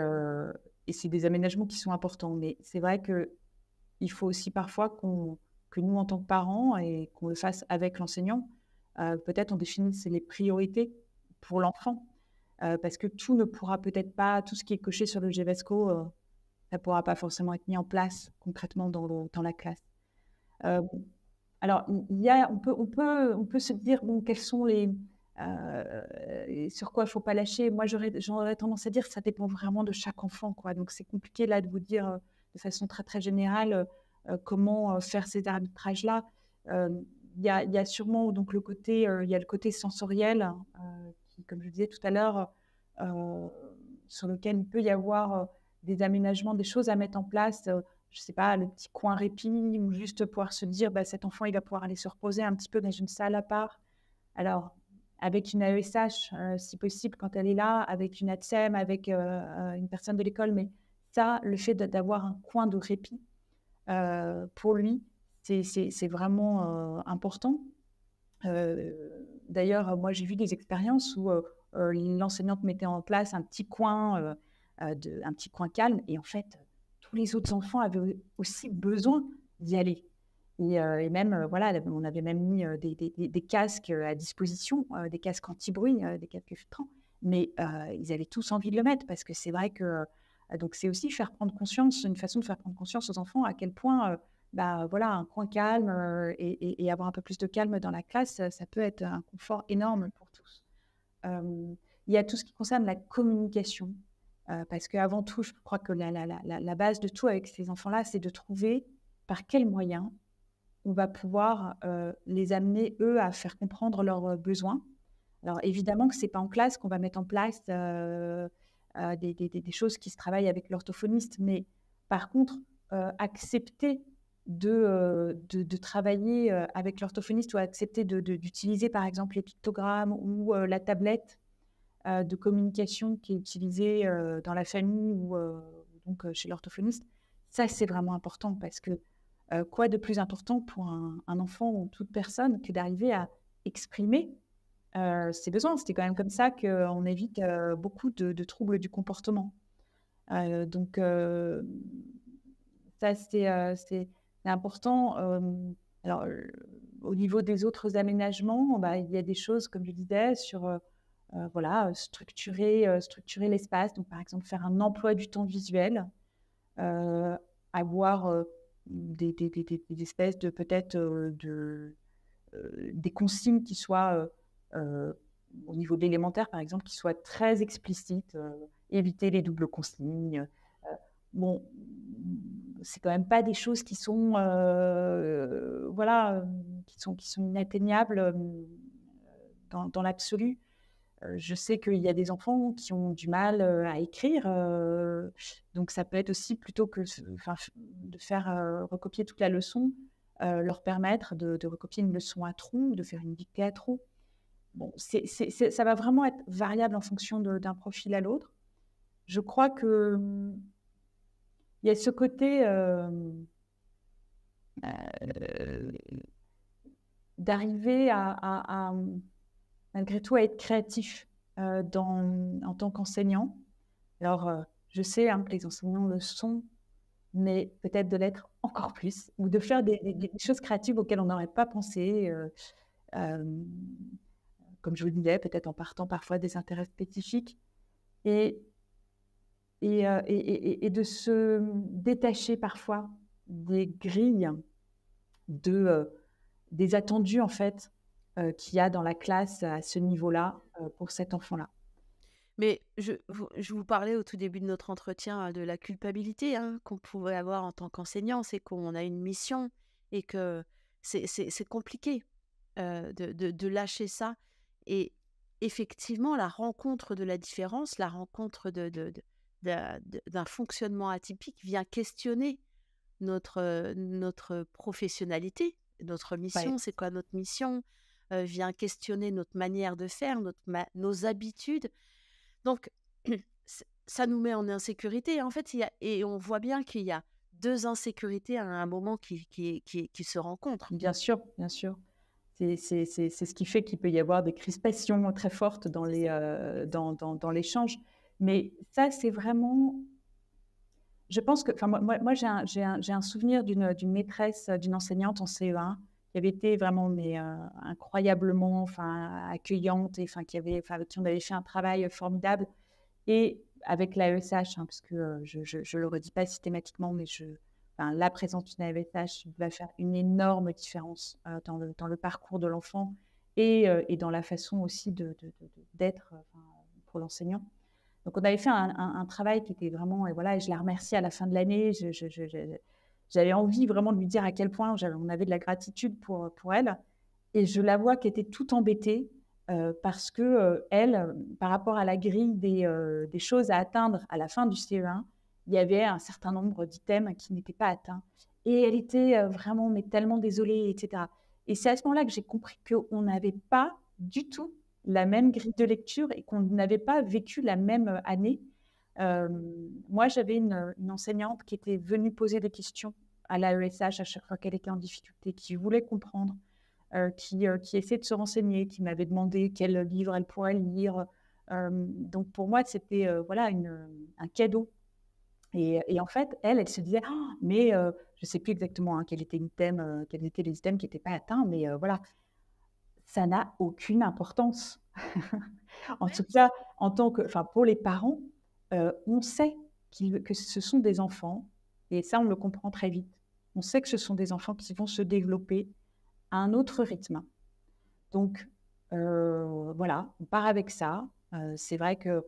Speaker 2: c'est des aménagements qui sont importants. Mais c'est vrai que il faut aussi parfois que nous, en tant que parents, et qu'on le fasse avec l'enseignant, euh, peut-être on définit les priorités pour l'enfant, euh, parce que tout ne pourra peut-être pas, tout ce qui est coché sur le GVESCO, euh, ça ne pourra pas forcément être mis en place concrètement dans, la classe. alors, y on, peut, on, peut, on peut se dire, bon, sont les... sur quoi il ne faut pas lâcher. Moi, j'aurais tendance à dire que ça dépend vraiment de chaque enfant. Quoi. Donc, c'est compliqué là de vous dire de façon très, très générale comment faire ces arbitrages-là. Il y, a, sûrement donc, le, côté, euh, il y a le côté sensoriel, hein, euh, qui, comme je disais tout à l'heure, euh, sur lequel il peut y avoir des aménagements, des choses à mettre en place je sais pas, le petit coin répit, ou juste pouvoir se dire, bah, cet enfant, il va pouvoir aller se reposer un petit peu dans une salle à part. Alors, avec une AESH, si possible, quand elle est là, avec une ATSEM, avec une personne de l'école, mais ça, le fait d'avoir un coin de répit pour lui, c'est vraiment euh, important. Euh, d'ailleurs, moi, j'ai vu des expériences où euh, l'enseignante mettait en place un petit coin, de, un petit coin calme, et en fait, tous les autres enfants avaient aussi besoin d'y aller. Et, même, voilà, on avait même mis des, des, casques à disposition, des casques anti-bruit, des casques filtrants. Mais ils avaient tous envie de le mettre parce que c'est vrai que. donc, c'est aussi faire prendre conscience, une façon de faire prendre conscience aux enfants à quel point bah, voilà, un coin calme euh, et, avoir un peu plus de calme dans la classe, ça, peut être un confort énorme pour tous. il y a tout ce qui concerne la communication, euh, parce qu'avant tout, je crois que la, base de tout avec ces enfants-là, c'est de trouver par quels moyens on va pouvoir euh, les amener, eux, à faire comprendre leurs besoins. Alors évidemment que ce n'est pas en classe qu'on va mettre en place des, choses qui se travaillent avec l'orthophoniste, mais par contre, accepter euh, de, de, travailler euh, avec l'orthophoniste ou accepter d'utiliser par exemple les pictogrammes ou euh, la tablette de communication qui est utilisée dans la famille ou donc chez l'orthophoniste, ça c'est vraiment important parce que quoi de plus important pour un, enfant ou toute personne que d'arriver à exprimer ses besoins. C'était quand même comme ça qu'on évite beaucoup de, troubles du comportement. donc, ça, c'est c'est important. Euh, alors, euh, au niveau des autres aménagements, bah, il y a des choses, comme je disais, sur euh, voilà, structurer, structurer l'espace. Donc, par exemple, faire un emploi du temps visuel, avoir des, espèces de peut-être de, des consignes qui soient au niveau de par exemple, qui soient très explicites. éviter les doubles consignes. bon, c'est quand même pas des choses qui sont, euh, voilà, euh, qui sont, qui sont inatteignables euh, dans, l'absolu. Je sais qu'il y a des enfants qui ont du mal à écrire, donc ça peut être aussi plutôt que de faire recopier toute la leçon, leur permettre de, recopier une leçon à trous, de faire une dictée à trous. Bon, ça va vraiment être variable en fonction d'un profil à l'autre. Je crois que hum, il y a ce côté euh, euh, d'arriver à, malgré tout, à être créatif euh, dans, en tant qu'enseignant. Alors, je sais hein, que les enseignants le sont, mais peut-être de l'être encore plus, ou de faire des, choses créatives auxquelles on n'aurait pas pensé. comme je vous le disais, peut-être en partant parfois des intérêts spécifiques. Et euh, et, de se détacher parfois des grilles, de, euh, des attendus en fait euh, qu'il y a dans la classe à ce niveau-là pour cet enfant-là.
Speaker 1: Mais je, vous parlais au tout début de notre entretien de la culpabilité hein, qu'on pouvait avoir en tant qu'enseignant, c'est qu'on a une mission et que c'est compliqué de, lâcher ça. Et effectivement, la rencontre de la différence, la rencontre de, d'un fonctionnement atypique vient questionner notre, euh, notre professionnalité, notre mission, c'est quoi notre mission, euh, vient questionner notre manière de faire, notre nos habitudes. Donc, ça nous met en insécurité. En fait, et on voit bien qu'il y a deux insécurités à un moment qui, qui se rencontrent.
Speaker 2: Bien sûr, bien sûr. C'est ce qui fait qu'il peut y avoir des crispations très fortes dans euh, l'échange. Mais ça, c'est vraiment. Je pense que. Enfin, moi, moi j'ai un, un, souvenir d'une maîtresse, d'une enseignante en CE1 qui avait été vraiment mais, euh, incroyablement enfin, accueillante et enfin, qui avait, qui on avait fait un travail formidable. Et avec l'AESH, hein, parce que euh, je ne le redis pas systématiquement, mais je, la présence d'une AESH va faire une énorme différence euh, dans, le, dans, le, parcours de l'enfant et, et, dans la façon aussi d'être de, de, pour l'enseignant. Donc, on avait fait un, travail qui était vraiment, et voilà, et je la remercie à la fin de l'année. J'avais envie vraiment de lui dire à quel point on avait de la gratitude pour, pour elle. Et je la vois qui était tout embêtée euh, parce que euh, elle, par rapport à la grille des, euh, des, choses à atteindre à la fin du CE1, il y avait un certain nombre d'items qui n'étaient pas atteints. Et elle était vraiment, mais tellement désolée, etc. Et c'est à ce moment-là que j'ai compris qu'on n'avait pas du tout la même grille de lecture et qu'on n'avait pas vécu la même euh, année. Euh, moi, j'avais une, enseignante qui était venue poser des questions à l'AESH à chaque fois qu'elle était en difficulté, qui voulait comprendre, euh, qui, qui essayait de se renseigner, qui m'avait demandé quel livre elle pourrait lire. donc pour moi, c'était voilà un cadeau. Et, en fait, elle, elle se disait, ah, mais je ne sais plus exactement hein, quel était une thème quels étaient les thèmes qui n'étaient pas atteints, mais voilà, ça n'a aucune importance. en tout cas, en tant que, enfin, pour les parents, euh, on sait que ce sont des enfants, et ça, on le comprend très vite. On sait que ce sont des enfants qui vont se développer à un autre rythme. Donc, euh, voilà, on part avec ça. Euh, c'est vrai que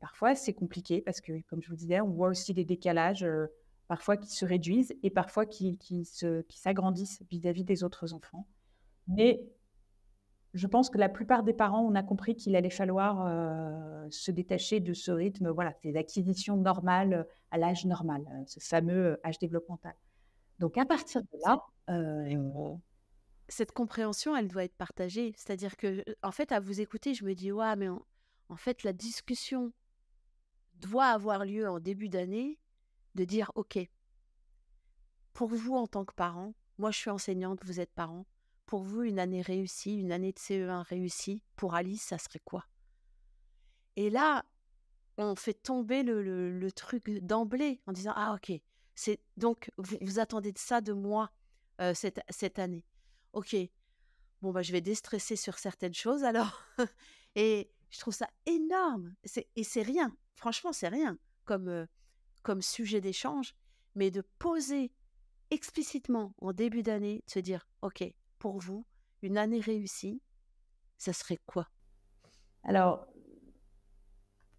Speaker 2: parfois, c'est compliqué parce que, comme je vous disais, on voit aussi des décalages, parfois qui se réduisent et parfois qui, qui s'agrandissent qui vis-à-vis des autres enfants. Mais je pense que la plupart des parents, on a compris qu'il allait falloir euh, se détacher de ce rythme, voilà, des acquisitions normales à l'âge normal, euh, ce fameux âge développemental. Donc à partir de
Speaker 1: là, euh, cette compréhension, elle doit être partagée. C'est-à-dire que, en fait, à vous écouter, je me dis, ouais, mais en, fait, la discussion doit avoir lieu en début d'année, de dire, ok, pour vous en tant que parent, moi je suis enseignante, vous êtes parent, pour vous une année réussie, une année de CE1 réussie Pour Alice, ça serait quoi Et là, on fait tomber le, truc d'emblée en disant Ah, ok, c'est donc vous, attendez de ça de moi euh, cette, cette année. Ok, bon, bah, je vais déstresser sur certaines choses alors. et je trouve ça énorme. Et c'est rien. Franchement, c'est rien comme, euh, comme sujet d'échange. Mais de poser explicitement en début d'année, de se dire Ok, pour vous une année réussie, ça serait quoi Alors,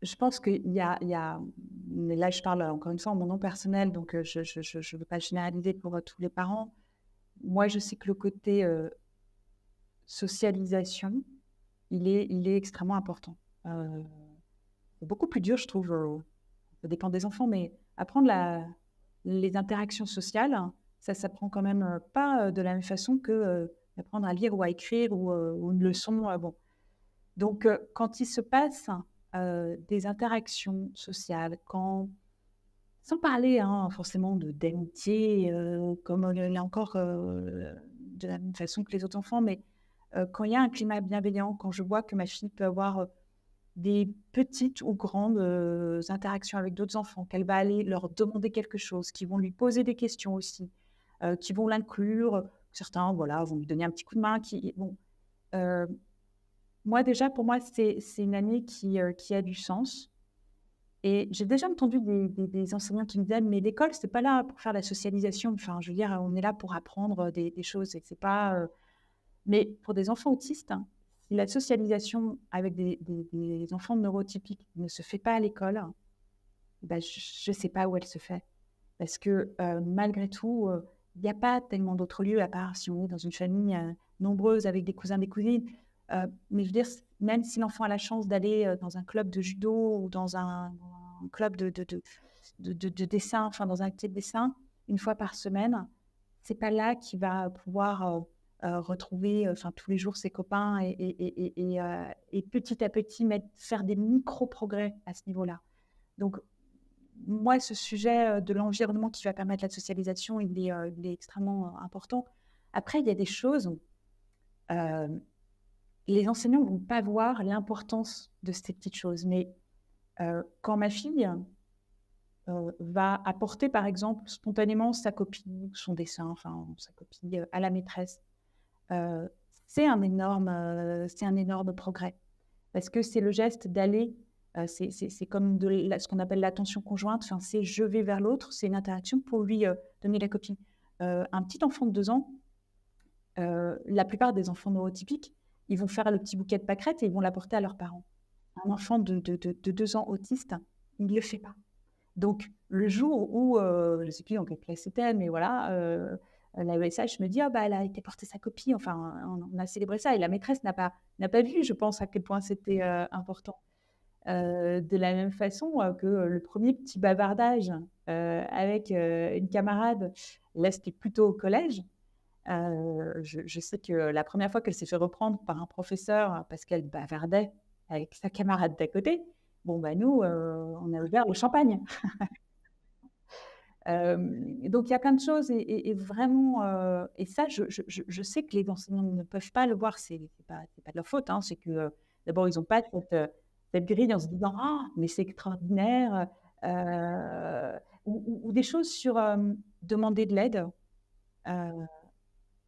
Speaker 1: je pense qu'il
Speaker 2: y a, là je parle encore une fois en mon nom personnel, donc euh, je ne veux pas généraliser pour euh, tous les parents. Moi, je sais que le côté euh, socialisation, il est, il est extrêmement important. beaucoup plus dur, je trouve, ça dépend des enfants, mais apprendre la, les interactions sociales, ça s'apprend quand même euh, pas euh, de la même façon que euh, apprendre à lire ou à écrire ou, une leçon. bon. Donc, quand il se passe des interactions sociales, quand, sans parler hein, forcément de d'amitié, comme là encore de la même façon que les autres enfants, mais quand il y a un climat bienveillant, quand je vois que ma fille peut avoir des petites ou grandes interactions avec d'autres enfants, qu'elle va aller leur demander quelque chose, qu'ils vont lui poser des questions aussi, euh, qui vont l'inclure. Certains, voilà, vont lui donner un petit coup de main. Qui, bon, euh, moi, déjà, pour moi, c'est une année qui, euh, qui a du sens. Et j'ai déjà entendu des, enseignants qui me disaient mais l'école c'est pas là pour faire la socialisation. Enfin, je veux dire, on est là pour apprendre des, choses et c'est pas. Mais pour des enfants autistes, hein, la socialisation avec des, enfants neurotypiques ne se fait pas à l'école, bah, je ne sais pas où elle se fait, parce que malgré tout, il n'y a pas tellement d'autres lieux à part si on est dans une famille euh, nombreuse avec des cousins, des cousines. Euh, mais je veux dire, même si l'enfant a la chance d'aller euh, dans un club de judo ou dans un, club de, dessin, enfin dans un de dessin, une fois par semaine, c'est pas là qu'il va pouvoir retrouver enfin tous les jours ses copains et, petit à petit faire des micro-progrès à ce niveau-là. Donc moi, ce sujet euh, de l'environnement qui va permettre la socialisation, il est, euh, extrêmement euh, important. Après, il y a des choses. les enseignants ne vont pas voir l'importance de ces petites choses. Mais quand ma fille va apporter, par exemple, spontanément sa copie, son dessin, enfin, sa copie à la maîtresse, c'est un, énorme, c'est un énorme progrès. Parce que c'est le geste d'aller c'est comme ce qu'on appelle l'attention conjointe. Enfin, c'est je vais vers l'autre. C'est une interaction pour lui donner la copie. un petit enfant de deux ans, la plupart des enfants neurotypiques, ils vont faire le petit bouquet de pâquerettes et ils vont l'apporter à leurs parents. Un enfant de, de, deux ans autiste, il ne le fait pas. Donc, le jour où, je ne sais plus dans quelle classe c'était, mais voilà, la je me dit, «Ah, bah, elle a été portée sa copie, enfin, on, a célébré ça, et la maîtresse n'a pas, pas vu, je pense, à quel point c'était important. Euh, de la même façon euh, que euh, le premier petit bavardage avec une camarade, là c'était plutôt au collège, je, sais que la première fois qu'elle s'est fait reprendre par un professeur hein, parce qu'elle bavardait avec sa camarade d'à côté, bon, bah nous, on a ouvert le champagne. donc il y a plein de choses et, vraiment, et ça, je, sais que les enseignants ne peuvent pas le voir, c'est pas, pas de leur faute, hein. c'est que d'abord, ils n'ont pas cette cette grille en se disant Ah, mais c'est extraordinaire, euh, ou, des choses sur euh, demander de l'aide. Euh,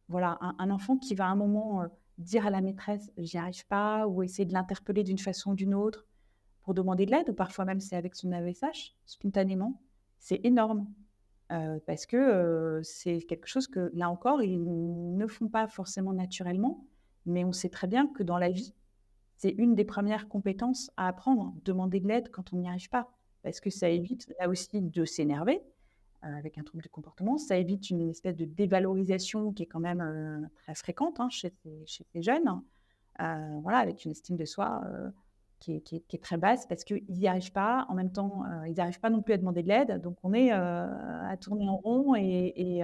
Speaker 2: voilà, un, enfant qui va à un moment dire à la maîtresse J'y arrive pas, ou essayer de l'interpeller d'une façon ou d'une autre pour demander de l'aide, ou parfois même c'est avec son AVSH, spontanément, c'est énorme. parce que c'est quelque chose que, là encore, ils ne font pas forcément naturellement, mais on sait très bien que dans la vie, c'est une des premières compétences à apprendre, demander de l'aide quand on n'y arrive pas, parce que ça évite là aussi de s'énerver euh, avec un trouble de comportement, ça évite une espèce de dévalorisation qui est quand même euh, très fréquente hein, chez, chez, les jeunes, hein. euh, voilà, avec une estime de soi qui est, très basse, parce qu'ils n'y arrivent pas, en même temps, ils n'arrivent pas non plus à demander de l'aide, donc on est à tourner en rond et...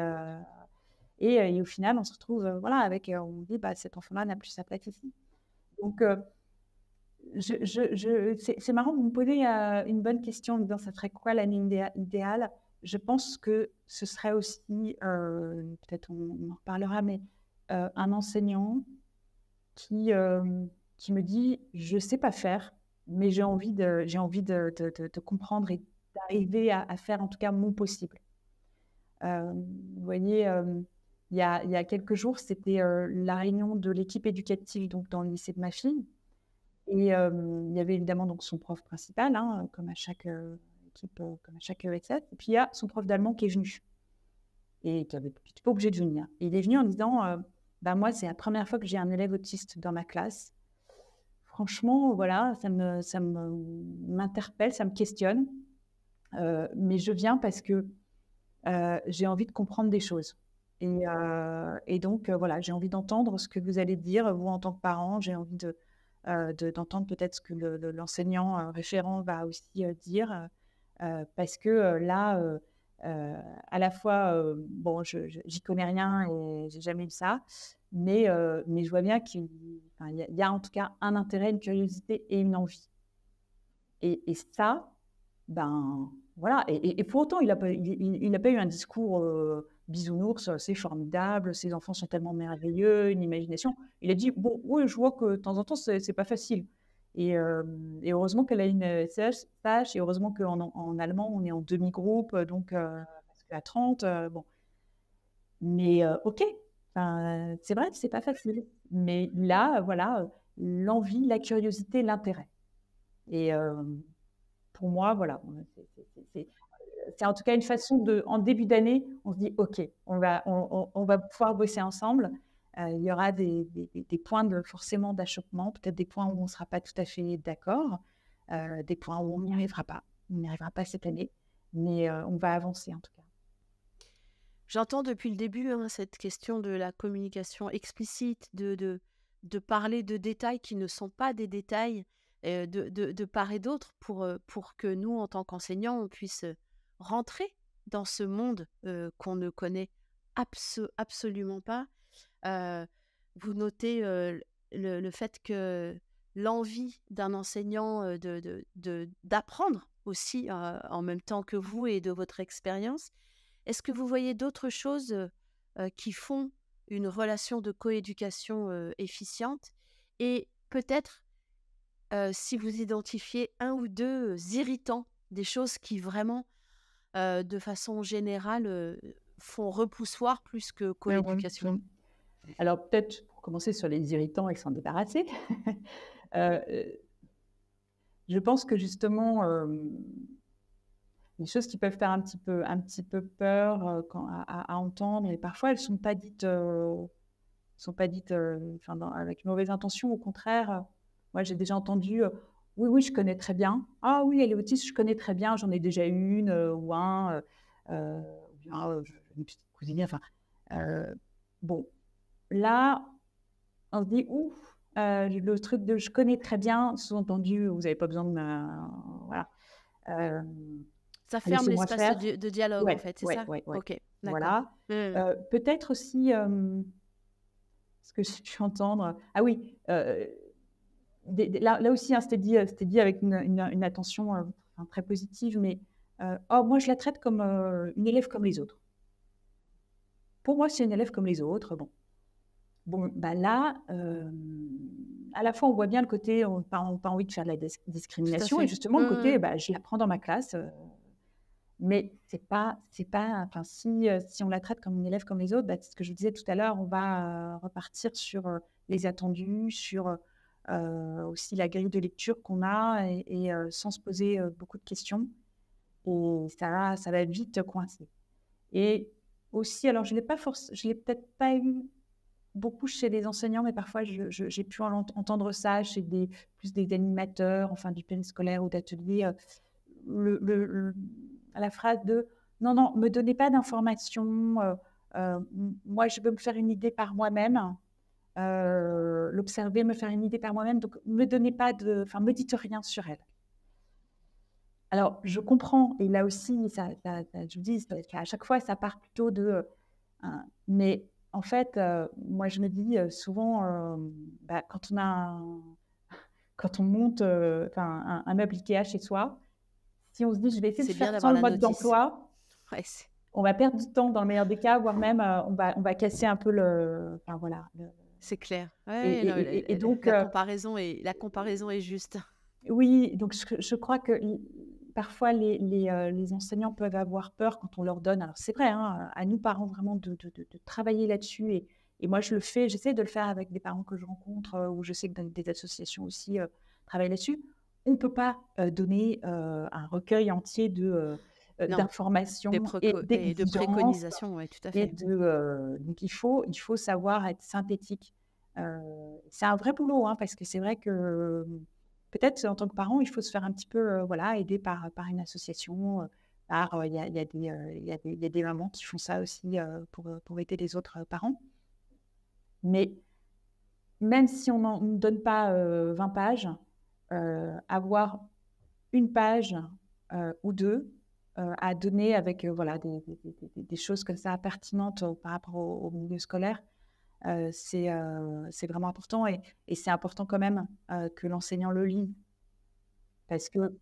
Speaker 2: et au final, on se retrouve, voilà, avec, on dit, bah, cet enfant-là n'a plus sa place ici. Donc, je, c'est marrant, vous me posez euh, une bonne question dans ça serait quoi l'année idéale Je pense que ce serait aussi, euh, peut-être on, en reparlera, mais euh, un enseignant qui, qui me dit Je ne sais pas faire, mais j'ai envie, de, j'ai envie de, comprendre et d'arriver à, faire en tout cas mon possible. vous voyez, il y a, y, a, quelques jours, c'était la réunion de l'équipe éducative donc dans le lycée de ma fille. Et il y avait évidemment donc son prof principal, hein, comme à chaque équipe, comme à chaque EXF. Et puis il y a son prof d'allemand qui est venu. Et qui avait pas obligé de venir. il est venu en disant bah, Moi, c'est la première fois que j'ai un élève autiste dans ma classe. Franchement, voilà, ça me, ça m'interpelle, ça me questionne. Euh, mais je viens parce que euh, j'ai envie de comprendre des choses. Et, et donc, voilà, j'ai envie d'entendre ce que vous allez dire, vous en tant que parent. J'ai envie de, euh, d'entendre peut-être ce que l'enseignant euh, référent va aussi euh, dire, parce que là, à la fois, bon, j'y connais rien et j'ai jamais eu ça, mais, mais je vois bien qu'il y, a en tout cas un intérêt, une curiosité et une envie. Et, ça, ben voilà. Et, et, pour autant, il n'a pas, il, il pas eu un discours bisounours, euh, c'est formidable, ces enfants sont tellement merveilleux, une imagination. Il a dit, bon, oui, je vois que de temps en temps, ce n'est pas facile. Euh, et, heureusement qu'elle a une tâche, euh, et heureusement qu'en en allemand, on est en demi-groupe, donc à 30, bon. Mais ok, c'est vrai que n'est pas facile. Mais là, voilà, l'envie, la curiosité, l'intérêt. Et pour moi, voilà, c'est c'est en tout cas une façon de, en début d'année, on se dit, OK, on va, on, va pouvoir bosser ensemble. Euh, il y aura des, points de, forcément d'achoppement, peut-être des points où on ne sera pas tout à fait d'accord, euh, des points où on n'y arrivera pas. On n'y arrivera pas cette année, mais euh, on va avancer en tout cas.
Speaker 1: J'entends depuis le début hein, cette question de la communication explicite, de, parler de détails qui ne sont pas des détails de, part et d'autre pour, pour que nous, en tant qu'enseignants, on puisse rentrer dans ce monde qu'on ne connaît absolument pas. vous notez le, fait que l'envie d'un enseignant d'apprendre de, d'apprendre aussi en même temps que vous et de votre expérience. Est-ce que vous voyez d'autres choses qui font une relation de coéducation efficiente et peut-être si vous identifiez un ou deux irritants, des choses qui vraiment euh, de façon générale, euh, font repoussoir plus que co-éducation Alors, peut-être pour commencer sur les irritants et s'en débarrasser,
Speaker 2: euh, je pense que justement, les choses qui peuvent faire un petit peu, un petit peu peur à, entendre, et parfois elles ne sont pas dites sont pas dites avec une mauvaise intention. Au contraire, moi j'ai déjà entendu oui, oui, je connais très bien. Ah oui, elle est autiste, je connais très bien. J'en ai déjà une euh, ou un, euh, euh, euh une petite cousine. Enfin, bon, là, on se dit ouf, le truc de je connais très bien, sous-entendu, vous n'avez pas besoin de. voilà. ça ferme l'espace de, dialogue, en fait, c'est ça oui. Ok, Voilà. Mmh, mmh. Peut-être aussi ce que je suis entendre. Ah oui, là, là, aussi, hein, c'était dit, euh, dit, avec une, attention euh, très positive, mais euh, oh, moi, je la traite comme une élève comme les autres. Pour moi, c'est une élève comme les autres. Bon, bon bah là, à la fois, on voit bien le côté, on n'a pas, envie de faire de la discrimination, et justement, le mmh, côté, mmh. Bah, je la prends dans ma classe. Mais c'est pas, c'est pas, enfin, si, si, on la traite comme une élève comme les autres, bah, c'est ce que je vous disais tout à l'heure, on va repartir sur les attendus, sur euh, aussi la grille de lecture qu'on a et, euh, sans se poser euh, beaucoup de questions. Et ça, ça va vite coincer. Et aussi, alors je ne l'ai peut-être pas eu beaucoup chez les enseignants, mais parfois j'ai pu entendre ça chez des, plus des animateurs, enfin du scolaire ou d'atelier, la phrase de non, non, me donnez pas d'informations, moi je veux me faire une idée par moi-même, euh, l'observer, me faire une idée par moi-même. Donc, ne me donnez pas de, enfin, me dites rien sur elle. Alors, je comprends, et là aussi, ça, je vous dis, à chaque fois, ça part plutôt de. Euh, mais en fait, euh, moi, je me dis souvent, bah, quand on a, quand on monte un, meuble Ikea chez soi, si on se dit, je vais essayer de faire sans le mode d'emploi, on va perdre du temps dans le meilleur des cas, voire même on va, on va casser un peu le, enfin, voilà, le, c'est clair. et, la, donc euh,
Speaker 1: comparaison est, juste.
Speaker 2: Oui, donc je, crois que parfois euh, les, enseignants peuvent avoir peur quand on leur donne. Alors c'est vrai, hein, à nous parents vraiment de, travailler là-dessus. Et, moi je le fais, j'essaie de le faire avec des parents que je rencontre euh, ou je sais que des associations aussi travaillent là-dessus. On ne peut pas donner un recueil entier de euh, d'informations et, de préconisations.
Speaker 1: Ouais, tout à fait. de,
Speaker 2: euh, donc, il faut, il faut savoir être synthétique. Euh, c'est un vrai boulot, hein, parce que c'est vrai que peut-être en tant que parent, il faut se faire un petit peu voilà, aider par, par une association. par il y, a, y a des, y mamans qui font ça aussi pour, pour aider les autres parents. Mais même si on ne donne pas 20 pages, avoir une page ou deux euh, à donner avec euh, voilà, des, choses comme ça pertinentes par rapport au, milieu scolaire. Euh, c'est vraiment important et, c'est important quand même que l'enseignant le lit parce que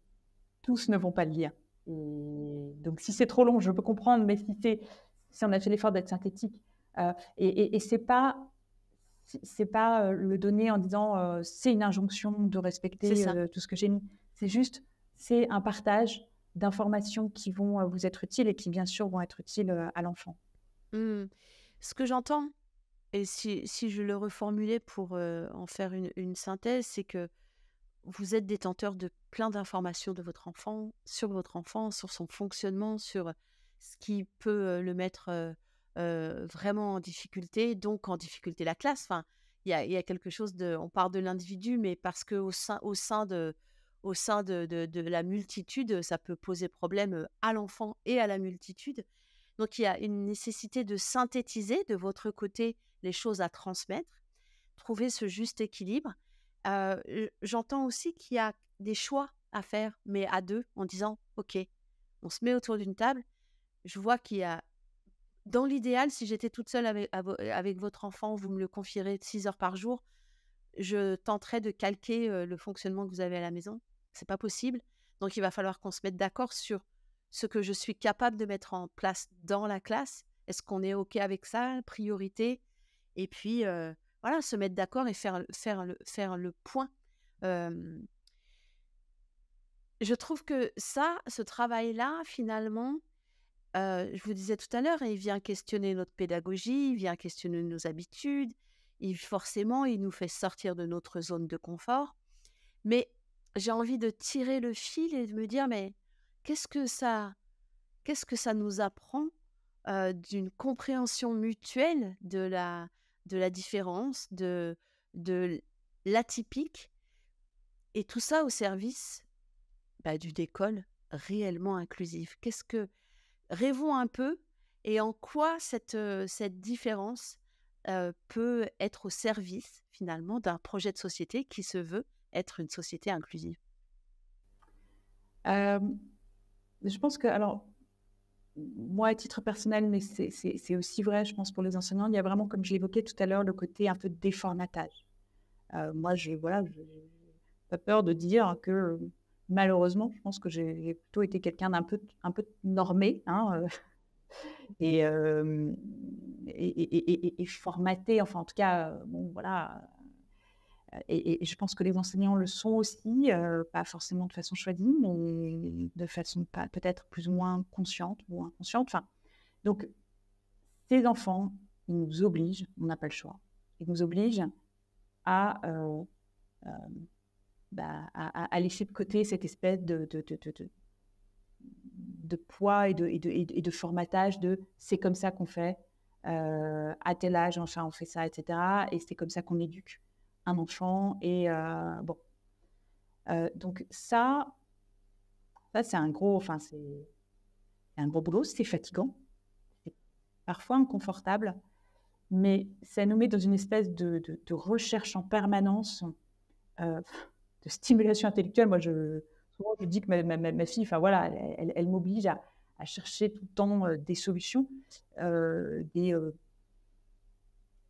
Speaker 2: tous ne vont pas le lire. donc si c'est trop long, je peux comprendre, mais si, si on a fait l'effort d'être synthétique et, et c'est pas c'est pas le donner en disant c'est une injonction de respecter tout ce que j'ai mis, c'est juste c'est un partage d'informations qui vont euh, vous être utiles et qui, bien sûr, vont être utiles euh, à l'enfant.
Speaker 1: Mmh. Ce que j'entends, et si, si, je le reformulais pour euh, en faire une, une synthèse, c'est que vous êtes détenteur de plein d'informations de votre enfant, sur votre enfant, sur son fonctionnement, sur ce qui peut le mettre vraiment en difficulté, donc en difficulté la classe. Enfin, il y, a, quelque chose de, on parle de l'individu, mais parce que au sein, au sein de, au sein de, la multitude, ça peut poser problème à l'enfant et à la multitude. Donc il y a une nécessité de synthétiser de votre côté les choses à transmettre, trouver ce juste équilibre. J'entends aussi qu'il y a des choix à faire, mais à deux, en disant, OK, on se met autour d'une table, je vois qu'il y a dans l'idéal, si j'étais toute seule avec, votre enfant, vous me le confierez six heures par jour, je tenterais de calquer le fonctionnement que vous avez à la maison. C'est pas possible. Donc il va falloir qu'on se mette d'accord sur ce que je suis capable de mettre en place dans la classe. Est-ce qu'on est OK avec ça Priorité. Et puis, euh, voilà, se mettre d'accord et faire, faire, le, faire le point. je trouve que ça, ce travail-là, finalement, euh, je vous disais tout à l'heure, il vient questionner notre pédagogie, il vient questionner nos habitudes, il, forcément, il nous fait sortir de notre zone de confort. Mais j'ai envie de tirer le fil et de me dire mais qu'est-ce que ça qu'est-ce que ça nous apprend d'une compréhension mutuelle de la de la différence de de l'atypique et tout ça au service du bah, d'une réellement inclusif. qu'est-ce que rêvons un peu et en quoi cette différence peut être au service finalement d'un projet de société qui se veut être une société inclusive euh,
Speaker 2: Je pense que, alors, moi, à titre personnel, mais c'est aussi vrai, je pense, pour les enseignants, il y a vraiment, comme je l'évoquais tout à l'heure, le côté un peu de déformatage. Euh, moi, j'ai voilà, pas peur de dire que malheureusement, je pense que j'ai plutôt été quelqu'un d'un peu, un peu normé hein, euh, mmh et, et, et, et, formaté, enfin, en tout cas, bon, voilà, et, je pense que les enseignants le sont aussi, euh, pas forcément de façon choisie, mais de façon peut-être plus ou moins consciente ou inconsciente. Enfin, donc, ces enfants, ils nous obligent, on n'a pas le choix, ils nous obligent à, euh, euh, bah, à, laisser de côté cette espèce de, de, de, de poids et de, et, de formatage de c'est comme ça qu'on fait, à tel âge, enfin, on fait ça, etc. Et c'est comme ça qu'on éduque un enfant. Et euh, bon. Euh, donc, ça, ça c'est un gros, enfin, c'est un gros boulot, c'est fatigant, parfois inconfortable, mais ça nous met dans une espèce de, de, recherche en permanence euh, de stimulation intellectuelle. Moi, je, souvent, je dis que ma, ma, ma fille, enfin voilà, elle, elle, m'oblige à, à, chercher tout le temps des solutions, des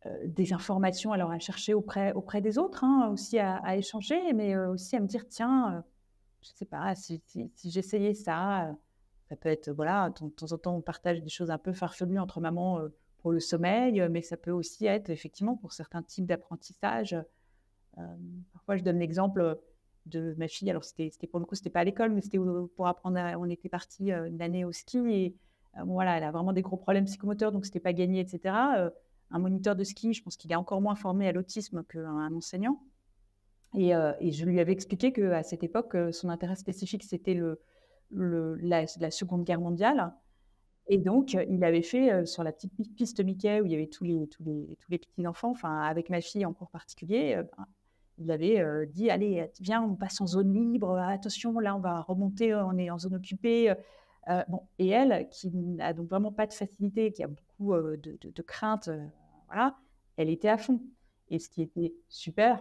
Speaker 2: euh, des informations alors à chercher auprès, des autres, hein, aussi à, échanger, mais euh, aussi à me dire, tiens, euh, je ne sais pas, si, j'essayais ça, ça peut être, voilà, de temps en temps, on partage des choses un peu farfelues entre mamans pour le sommeil, mais ça peut aussi être, effectivement, pour certains types d'apprentissage. parfois, je donne l'exemple de ma fille, alors c'était pour le coup, ce n'était pas à l'école, mais c'était pour apprendre, on était parti une année au ski, et voilà, elle a vraiment des gros problèmes psychomoteurs, donc ce n'était pas gagné, etc un moniteur de ski, je pense qu'il est encore moins formé à l'autisme qu'un enseignant. Et, euh, je lui avais expliqué qu'à cette époque, euh, son intérêt spécifique, c'était le, le la, la, Seconde Guerre mondiale. Et donc, euh, il avait fait sur la petite piste Mickey, où il y avait tous les, tous les, tous les petits-enfants, enfin, avec ma fille en cours particulier, ben, il avait dit Allez, viens, on passe en zone libre, attention, là, on va remonter, on est en zone occupée. bon, et elle, qui n'a donc vraiment pas de facilité, qui a beaucoup de, craintes de voilà, elle était à fond. Et ce qui était super,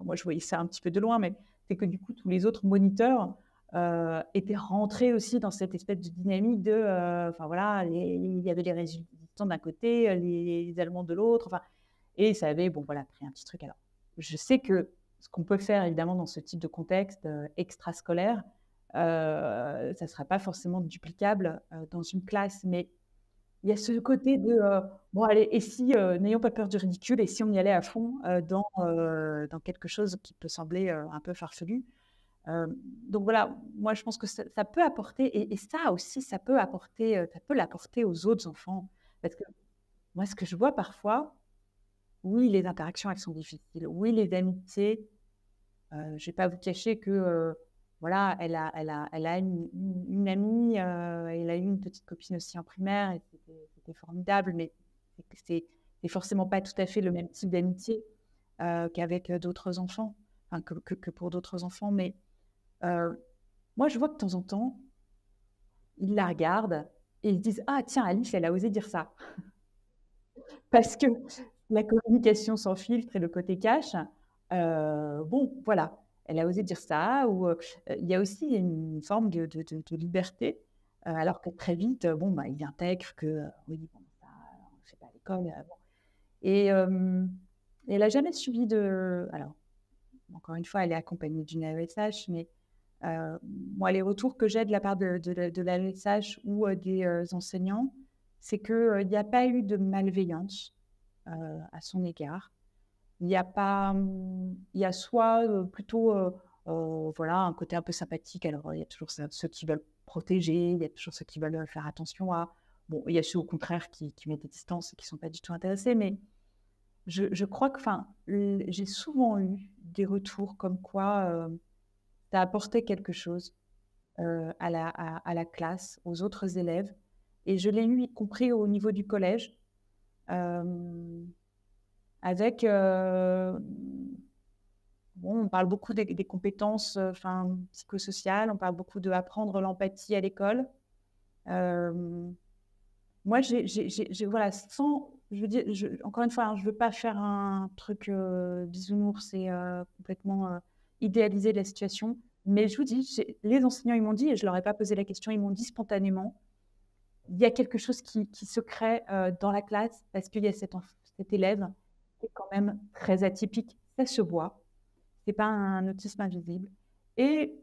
Speaker 2: moi je voyais ça un petit peu de loin, mais c'est que du coup tous les autres moniteurs euh, étaient rentrés aussi dans cette espèce de dynamique de, euh, enfin voilà, il y avait les résultats d'un côté, les, Allemands de l'autre, enfin, et ça avait bon voilà pris un petit truc. Alors, je sais que ce qu'on peut faire évidemment dans ce type de contexte euh, extrascolaire, ça ne sera pas forcément duplicable dans une classe, mais il y a ce côté de euh, bon allez et si euh, n'ayons pas peur du ridicule et si on y allait à fond euh, dans dans quelque chose qui peut sembler un peu farfelu donc voilà moi je pense que ça, peut apporter et, ça aussi ça peut apporter ça peut l'apporter aux autres enfants parce que moi ce que je vois parfois oui les interactions elles sont difficiles oui les amitiés je je vais pas vous cacher que voilà, elle a, elle a, une, amie, euh, elle a eu une petite copine aussi en primaire, c'était formidable, mais c'est forcément pas tout à fait le même type d'amitié euh, qu'avec euh, d'autres enfants, que, pour d'autres enfants. Mais moi, je vois que de temps en temps, ils la regardent et ils disent Ah, tiens, Alice, elle a osé dire ça. Parce que la communication sans filtre et le côté cash, bon, voilà, elle a osé dire ça, ou il y a aussi une forme de, liberté, alors que très vite, bon, bah, il intègre que, oui, bah, on ne je pas, l'école, euh, Et, elle n'a jamais subi de... Alors, encore une fois, elle est accompagnée d'une AESH, mais moi, les retours que j'ai de la part de, de, l'AESH e ou des enseignants, c'est qu'il n'y a pas eu de malveillance à son égard il y a pas, mmh, il y a soit euh, plutôt euh, euh, voilà un côté un peu sympathique. Alors il y a toujours ceux qui veulent protéger, il y a toujours ceux qui veulent faire attention à. Bon, il y a ceux au contraire qui, mettent des distances et qui sont pas du tout intéressés, mais je, je crois que, enfin, j'ai souvent eu des retours comme quoi tu as apporté quelque chose à, la, à, la classe, aux autres élèves, et je l'ai eu y compris au niveau du collège avec euh, bon, on parle beaucoup des, compétences euh, enfin psychosociales, on parle beaucoup de apprendre l'empathie à l'école. Euh, moi, j'ai voilà, sans, je veux dire, encore une fois, hein, je veux pas faire un truc bisounours et complètement idéaliser la situation, mais je vous dis, les enseignants, ils m'ont dit, et je leur ai pas posé la question, ils m'ont dit spontanément, il y a quelque chose qui, se crée dans la classe parce qu'il y a cet élève quand même très atypique. Ça se voit. C'est pas un autisme invisible. Et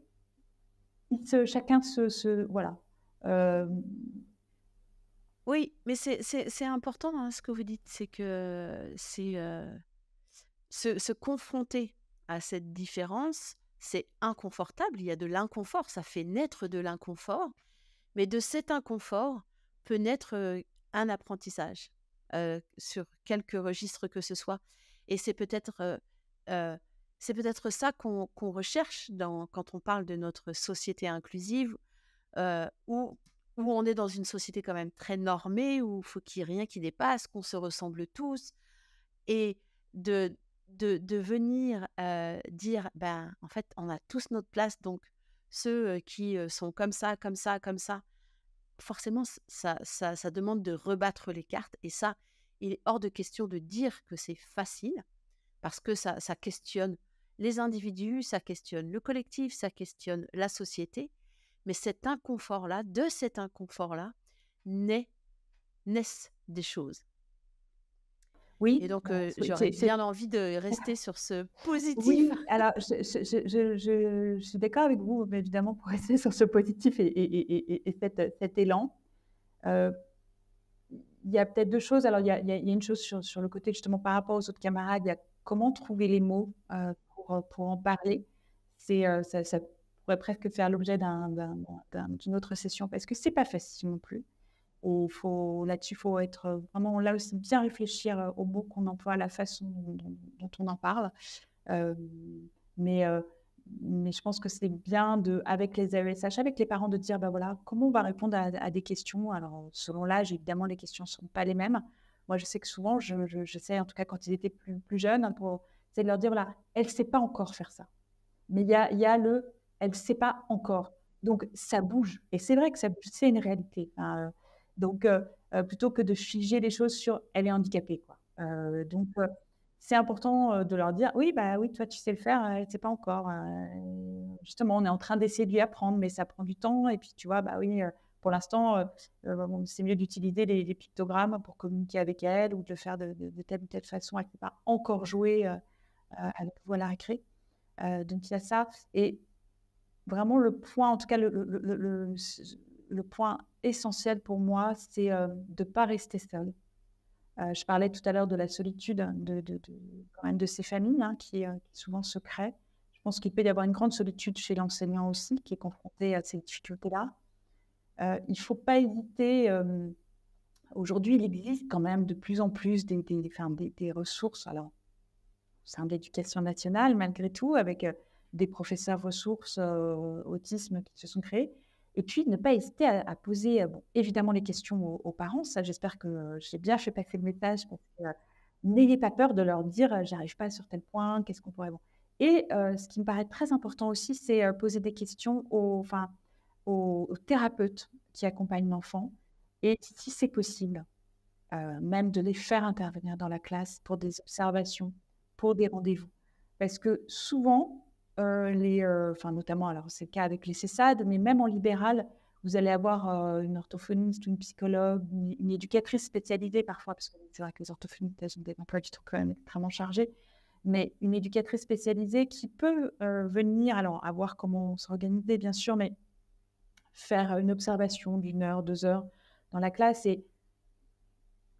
Speaker 2: chacun se, voilà.
Speaker 1: Euh, oui, mais c'est important hein, ce que vous dites, c'est que c'est euh, se, se, confronter à cette différence, c'est inconfortable. Il y a de l'inconfort, ça fait naître de l'inconfort, mais de cet inconfort peut naître euh, un apprentissage. Euh, sur quelques registres que ce soit. Et c'est peut-être euh, euh, c'est peut ça qu'on recherche quand on parle de notre société inclusive, où, où on est dans une société quand même très normée, où il faut qu'il rien qui dépasse, qu'on se ressemble tous. Et de, de, de venir dire, ben, en fait, on a tous notre place, donc ceux qui sont comme ça, comme ça, comme ça, forcément, ça, demande de rebattre les cartes. Et ça, il est hors de question de dire que c'est facile, parce que ça, ça questionne les individus, ça questionne le collectif, ça questionne la société. Mais cet inconfort-là, de cet inconfort-là, naissent des choses. Oui. Et donc, euh, j'aurais bien envie de rester sur ce positif.
Speaker 2: alors, je, suis d'accord avec vous, mais évidemment, pour rester sur ce positif et, euh, cet, élan. il y a peut-être deux choses. Alors, il y, a, une chose sur, le côté, justement, par rapport aux autres camarades, il y a comment trouver les mots pour, en parler. C'est, ça, pourrait presque faire l'objet d'une autre session parce que c'est pas facile non plus faut, là-dessus, il faut être euh, vraiment là aussi bien réfléchir euh, aux mots qu'on emploie, à la façon dont, on en parle. Euh, mais, mais je pense que c'est bien, de, avec les AESH, avec les parents, de dire ben voilà, comment on va répondre à, des questions. Alors, selon l'âge, évidemment, les questions ne sont pas les mêmes. Moi, je sais que souvent, je, sais, en tout cas, quand ils étaient plus, plus jeunes, pour, c'est de leur dire voilà, elle ne sait pas encore faire ça. Mais il y a, y a le elle ne sait pas encore. Donc, ça bouge. Et c'est vrai que ça c'est une réalité. Donc, euh, euh, plutôt que de figer les choses sur elle est handicapée. Quoi. Euh, donc, c'est important de leur dire oui, bah oui, toi tu sais le faire, elle ne sait pas encore. Hein. justement, on est en train d'essayer de lui apprendre, mais ça prend du temps. Et puis, tu vois, bah oui, pour l'instant, c'est mieux d'utiliser les, pictogrammes pour communiquer avec elle ou de le faire de, telle ou telle façon. Elle ne peut pas encore jouer avec à la récré. donc, il y a ça. Et vraiment, le point, en tout cas, le le point essentiel pour moi, c'est euh, de ne pas rester seul. Euh, je parlais tout à l'heure de la solitude hein, de, quand même de ces familles hein, qui, est euh, souvent secret. Je pense qu'il peut y avoir une grande solitude chez l'enseignant aussi qui est confronté à ces difficultés-là. il ne faut pas hésiter. Aujourd'hui, il existe quand même de plus en plus des, ressources. Alors, au sein de l'éducation nationale, malgré tout, avec des professeurs ressources autisme qui se sont créés et puis, ne pas hésiter à, poser, euh, bon, évidemment, les questions aux, parents. Ça, j'espère que j'ai bien fait passer le message. Euh, n'ayez pas peur de leur dire, euh, j'arrive pas sur tel point, qu'est-ce qu'on pourrait. Bon. Et ce qui me paraît très important aussi, c'est poser des questions aux, enfin, aux, thérapeutes qui accompagnent l'enfant. Et si c'est possible, même de les faire intervenir dans la classe pour des observations, pour des rendez-vous. Parce que souvent, euh, les, euh, enfin, notamment, alors c'est le cas avec les CESAD, mais même en libéral, vous allez avoir euh, une orthophoniste, une psychologue, une, éducatrice spécialisée parfois, parce que c'est vrai que les orthophonistes, elles ont des emplois qui sont quand même extrêmement chargés, mais une éducatrice spécialisée qui peut venir, alors à voir comment s'organiser bien sûr, mais faire une observation d'une heure, deux heures dans la classe. Et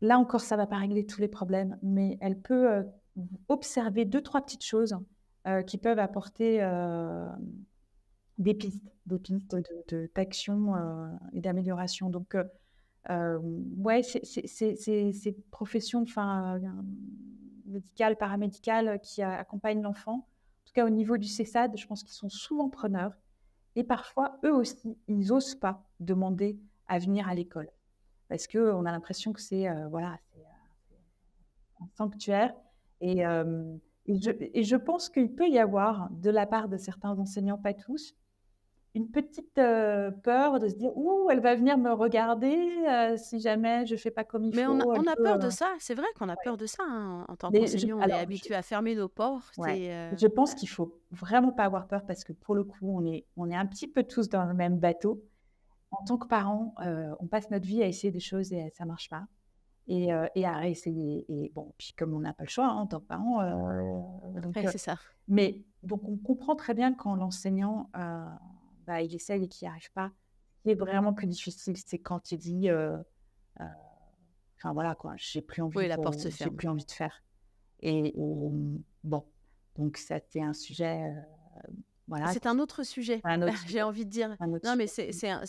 Speaker 2: là encore, ça ne va pas régler tous les problèmes, mais elle peut observer deux, trois petites choses euh, qui peuvent apporter euh, des pistes, des pistes d'action euh, et d'amélioration. Donc, ouais, ces professions enfin médicales, paramédicales qui accompagnent l'enfant, en tout cas au niveau du CESAD, je pense qu'ils sont souvent preneurs. Et parfois, eux aussi, ils n'osent pas demander à venir à l'école. Parce qu'on a l'impression que c'est voilà, un sanctuaire. Et, et je pense qu'il peut y avoir, de la part de certains enseignants, pas tous, une petite euh, peur de se dire ouh elle va venir me regarder euh, si jamais je fais pas comme il mais faut. Mais on, a peur de euh, ça,
Speaker 1: c'est vrai qu'on a peur de ça hein, en tant qu'enseignant. On est habitué à fermer nos portes. Je pense qu'il faut
Speaker 2: vraiment pas avoir peur parce que pour le coup on est on est un petit peu tous dans le même bateau. En tant que parents, on passe notre vie à essayer des choses et ça marche pas et, à réessayer. Et bon, puis comme on n'a pas le choix en hein, tant que parent. Ah euh, ouais, c'est ça. Mais donc on comprend très bien quand l'enseignant, bah, il essaye et qu'il n'y arrive pas. Ce qui est vraiment plus difficile, c'est quand il dit. Enfin voilà quoi, j'ai plus envie. la J'ai plus
Speaker 1: envie de faire. Et bon, donc ça c'était un sujet. voilà. C'est un autre sujet. J'ai envie de dire. Non, mais c'est un,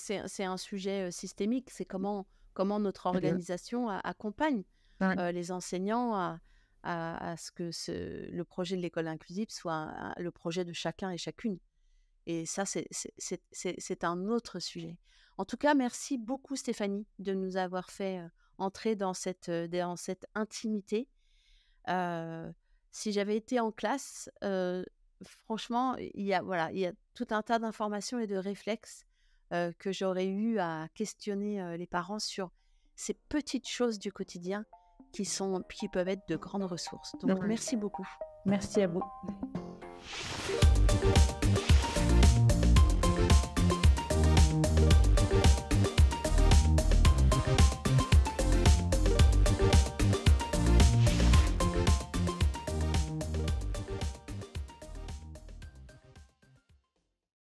Speaker 1: un, sujet systémique. C'est comment comment notre organisation accompagne euh, les enseignants à, ce que le projet de l'école inclusive soit le projet de chacun et chacune. Et ça, c'est un autre sujet. En tout cas, merci beaucoup Stéphanie de nous avoir fait euh, entrer dans cette, euh, intimité. si j'avais été en classe, franchement, il y a, voilà, il y a tout un tas d'informations et de réflexes euh, que j'aurais eu à questionner euh, les parents sur ces petites choses du quotidien qui, sont, qui peuvent être de grandes ressources. Donc merci
Speaker 2: beaucoup. Merci à vous.